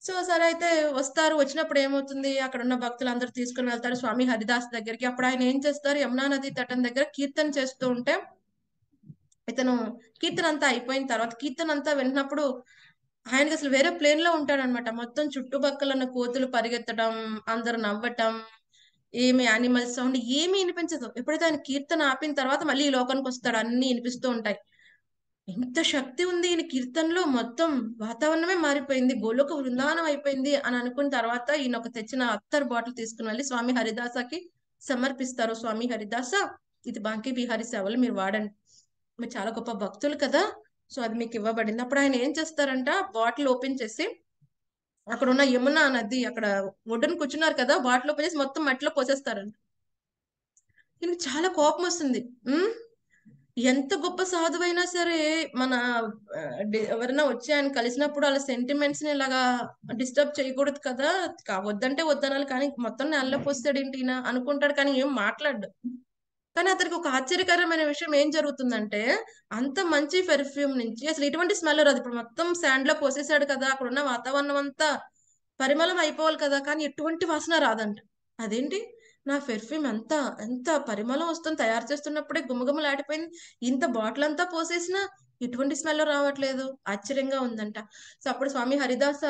సో సరే అయితే వస్తారు వచ్చినప్పుడు ఏమవుతుంది అక్కడ ఉన్న భక్తులు అందరూ తీసుకుని వెళ్తారు స్వామి హరిదాస్ దగ్గరికి అప్పుడు ఆయన ఏం చేస్తారు యమునా నది తటం దగ్గర కీర్తన చేస్తూ ఉంటే ఇతను కీర్తన అంతా అయిపోయిన తర్వాత కీర్తన అంతా వింటున్నప్పుడు ఆయనకి అసలు వేరే ప్లేన్ లో ఉంటాడు అనమాట మొత్తం చుట్టుపక్కల ఉన్న కోతులు పరిగెత్తడం అందరు నవ్వటం ఏమి యానిమల్స్ సౌండ్ ఏమి వినిపించదు ఎప్పుడైతే ఆయన కీర్తన ఆపిన తర్వాత మళ్ళీ ఈ లోకానికి వస్తాడు అన్ని వినిపిస్తూ ఉంటాయి ఎంత శక్తి ఉంది ఈయన కీర్తనలో మొత్తం వాతావరణమే మారిపోయింది గోలోక వృందావనం అయిపోయింది అని అనుకున్న తర్వాత ఈయన ఒక తెచ్చిన అత్తర్ బాటిల్ తీసుకుని వెళ్ళి స్వామి హరిదాసకి సమర్పిస్తారు స్వామి హరిదాస ఇది బాంకీ బీహారీ సేవలు మీరు వాడండి మీరు చాలా గొప్ప భక్తులు కదా సో అది మీకు ఇవ్వబడింది అప్పుడు ఆయన ఏం చేస్తారంట బాటిల్ ఓపెన్ చేసి అక్కడ ఉన్న యమున నది అక్కడ ఒడ్డున కూర్చున్నారు కదా బాటిల్ ఓపెన్ చేసి మొత్తం మట్టిలో పోసేస్తారంట ఈయనకి చాలా కోపం వస్తుంది ఎంత గొప్ప సాధువైనా సరే మన ఎవరైనా వచ్చి ఆయన కలిసినప్పుడు వాళ్ళ సెంటిమెంట్స్ ని ఇలాగా డిస్టర్బ్ చేయకూడదు కదా వద్దంటే వద్దనాలి కానీ మొత్తం నెలలో పోస్తాడు ఏంటినా అనుకుంటాడు కానీ ఏం మాట్లాడు కానీ అతనికి ఒక ఆశ్చర్యకరమైన విషయం ఏం జరుగుతుందంటే అంత మంచి పెర్ఫ్యూమ్ నుంచి అసలు ఇటువంటి స్మెల్ రాదు ఇప్పుడు మొత్తం శాండ్ లో పోసేసాడు కదా అక్కడ ఉన్న వాతావరణం అంతా పరిమళం అయిపోవాలి కదా కానీ ఎటువంటి వాసన రాదంట అదేంటి నా పెర్ఫ్యూమ్ ఎంత ఎంత పరిమళం వస్తుంది తయారు చేస్తున్నప్పుడే గుమగుమలాడిపోయింది ఇంత బాటిల్ అంతా పోసేసినా ఎటువంటి స్మెల్ రావట్లేదు ఆశ్చర్యంగా ఉందంట సో అప్పుడు స్వామి హరిదాస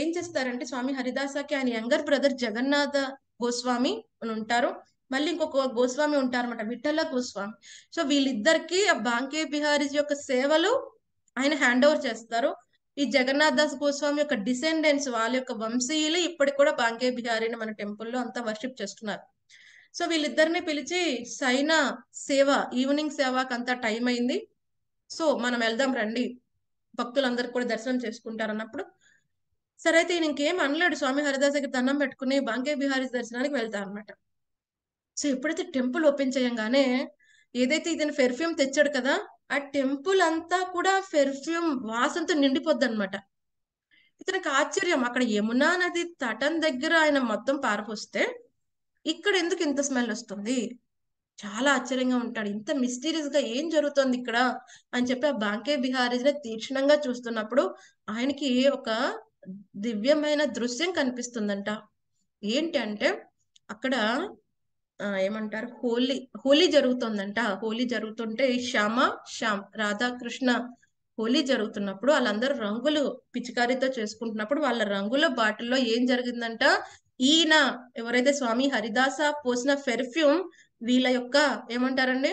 ఏం చేస్తారంటే స్వామి హరిదాసకి ఆయన యంగర్ బ్రదర్ జగన్నాథ గోస్వామి అని ఉంటారు మళ్ళీ ఇంకొక గోస్వామి ఉంటారన్నమాట విఠల గోస్వామి సో వీళ్ళిద్దరికి ఆ బాంకే బిహారీజీ యొక్క సేవలు ఆయన హ్యాండ్ ఓవర్ చేస్తారు ఈ జగన్నాథ్ దాస్ గోస్వామి యొక్క డిసెండెంట్స్ వాళ్ళ యొక్క వంశీయులు ఇప్పటికి కూడా బాంకే బిహారీని మన టెంపుల్లో అంతా వర్షిప్ చేస్తున్నారు సో వీళ్ళిద్దరిని పిలిచి సైనా సేవ ఈవినింగ్ సేవకి అంతా టైం అయింది సో మనం వెళ్దాం రండి భక్తులందరూ కూడా దర్శనం చేసుకుంటారు అన్నప్పుడు సరే అయితే ఈయన ఇంకేం అనలేడు స్వామి హరిదాస్ దగ్గర దండం పెట్టుకుని బాంకే బిహారీ దర్శనానికి వెళ్తా అనమాట సో ఎప్పుడైతే టెంపుల్ ఓపెన్ చేయంగానే ఏదైతే ఇతను పెర్ఫ్యూమ్ తెచ్చాడు కదా ఆ టెంపుల్ అంతా కూడా పెర్ఫ్యూమ్ వాసనతో నిండిపోద్ది అనమాట ఇతనికి ఆశ్చర్యం అక్కడ యమునా నది తటం దగ్గర ఆయన మొత్తం పారపోస్తే ఇక్కడ ఎందుకు ఇంత స్మెల్ వస్తుంది చాలా ఆశ్చర్యంగా ఉంటాడు ఇంత మిస్టీరియస్ గా ఏం జరుగుతుంది ఇక్కడ అని చెప్పి ఆ బాంకే బిహారీజీని తీక్షణంగా చూస్తున్నప్పుడు ఆయనకి ఒక దివ్యమైన దృశ్యం కనిపిస్తుందంట ఏంటి అంటే అక్కడ ఏమంటారు హోలీ హోలీ జరుగుతుందంట హోలీ జరుగుతుంటే శ్యామ శ్యామ్ రాధాకృష్ణ హోలీ జరుగుతున్నప్పుడు వాళ్ళందరూ రంగులు పిచికారితో చేసుకుంటున్నప్పుడు వాళ్ళ రంగుల బాటిల్లో ఏం జరిగిందంట ఈయన ఎవరైతే స్వామి హరిదాస పోసిన పెర్ఫ్యూమ్ వీళ్ళ యొక్క ఏమంటారండి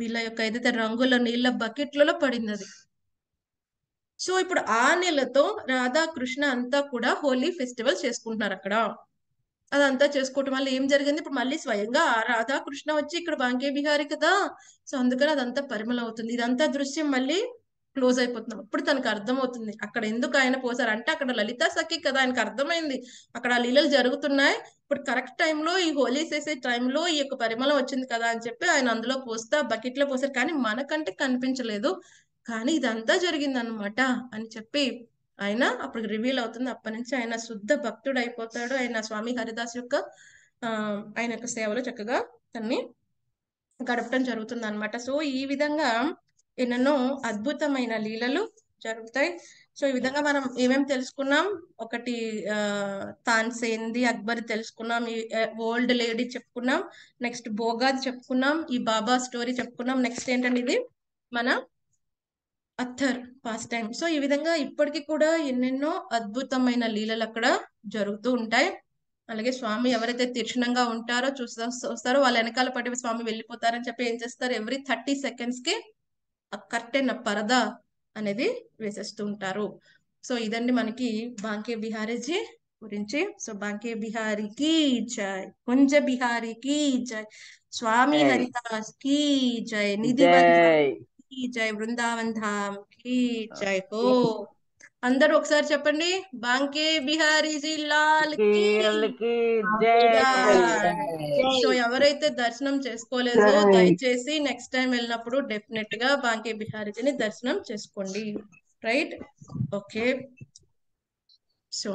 వీళ్ళ యొక్క ఏదైతే రంగుల నీళ్ళ బకెట్లలో పడింది అది సో ఇప్పుడు ఆ నెలతో రాధాకృష్ణ అంతా కూడా హోలీ ఫెస్టివల్ చేసుకుంటున్నారు అక్కడ అదంతా చేసుకోవటం వల్ల ఏం జరిగింది ఇప్పుడు మళ్ళీ స్వయంగా రాధాకృష్ణ వచ్చి ఇక్కడ బాంకే బిహారీ కదా సో అందుకని అదంతా పరిమళం అవుతుంది ఇదంతా దృశ్యం మళ్ళీ క్లోజ్ అయిపోతున్నాం అప్పుడు తనకు అర్థమవుతుంది అక్కడ ఎందుకు ఆయన పోసారు అంటే అక్కడ లలిత సఖి కదా ఆయనకు అర్థమైంది అక్కడ ఆ లీలలు జరుగుతున్నాయి ఇప్పుడు కరెక్ట్ టైంలో ఈ హోలీ చేసే టైంలో ఈ యొక్క పరిమళం వచ్చింది కదా అని చెప్పి ఆయన అందులో పోస్తా బకెట్ లో పోసారు కానీ మనకంటే కనిపించలేదు కానీ ఇదంతా జరిగిందనమాట అని చెప్పి ఆయన అప్పుడు రివీల్ అవుతుంది అప్పటి నుంచి ఆయన శుద్ధ భక్తుడు అయిపోతాడు ఆయన స్వామి హరిదాస్ యొక్క ఆయన యొక్క సేవలో చక్కగా తన్ని గడపడం జరుగుతుంది అనమాట సో ఈ విధంగా ఎన్నెన్నో అద్భుతమైన లీలలు జరుగుతాయి సో ఈ విధంగా మనం ఏమేమి తెలుసుకున్నాం ఒకటి తాన్సేంది అక్బర్ తెలుసుకున్నాం ఈ ఓల్డ్ లేడీ చెప్పుకున్నాం నెక్స్ట్ బోగాది చెప్పుకున్నాం ఈ బాబా స్టోరీ చెప్పుకున్నాం నెక్స్ట్ ఏంటంటే ఇది మన అథర్ ఫస్ట్ టైం సో ఈ విధంగా ఇప్పటికీ కూడా ఎన్నెన్నో అద్భుతమైన లీలలు అక్కడ జరుగుతూ ఉంటాయి అలాగే స్వామి ఎవరైతే తీక్షణంగా ఉంటారో చూసి వస్తారో వాళ్ళ వెనకాల పట్టి స్వామి వెళ్ళిపోతారని చెప్పి ఏం చేస్తారు ఎవ్రీ థర్టీ సెకండ్స్ కి ఆ కర్టెన్ పరద అనేది వేసేస్తూ ఉంటారు సో ఇదండి మనకి బాంకే బిహారీజీ గురించి సో బాంకే బిహారీకి జై కుంజ బిహారీకి జై స్వామి హరిదాస్ కి జై నిధి జై బృందావన్ ధామ్ కీ జై హో అందరూ ఒకసారి చెప్పండి బాంకే బిహారీ జిల్లా సో ఎవరైతే దర్శనం చేసుకోలేదో దయచేసి నెక్స్ట్ టైం వెళ్ళినప్పుడు డెఫినెట్ గా బాంకే బిహారీజీని దర్శనం చేసుకోండి రైట్ ఓకే సో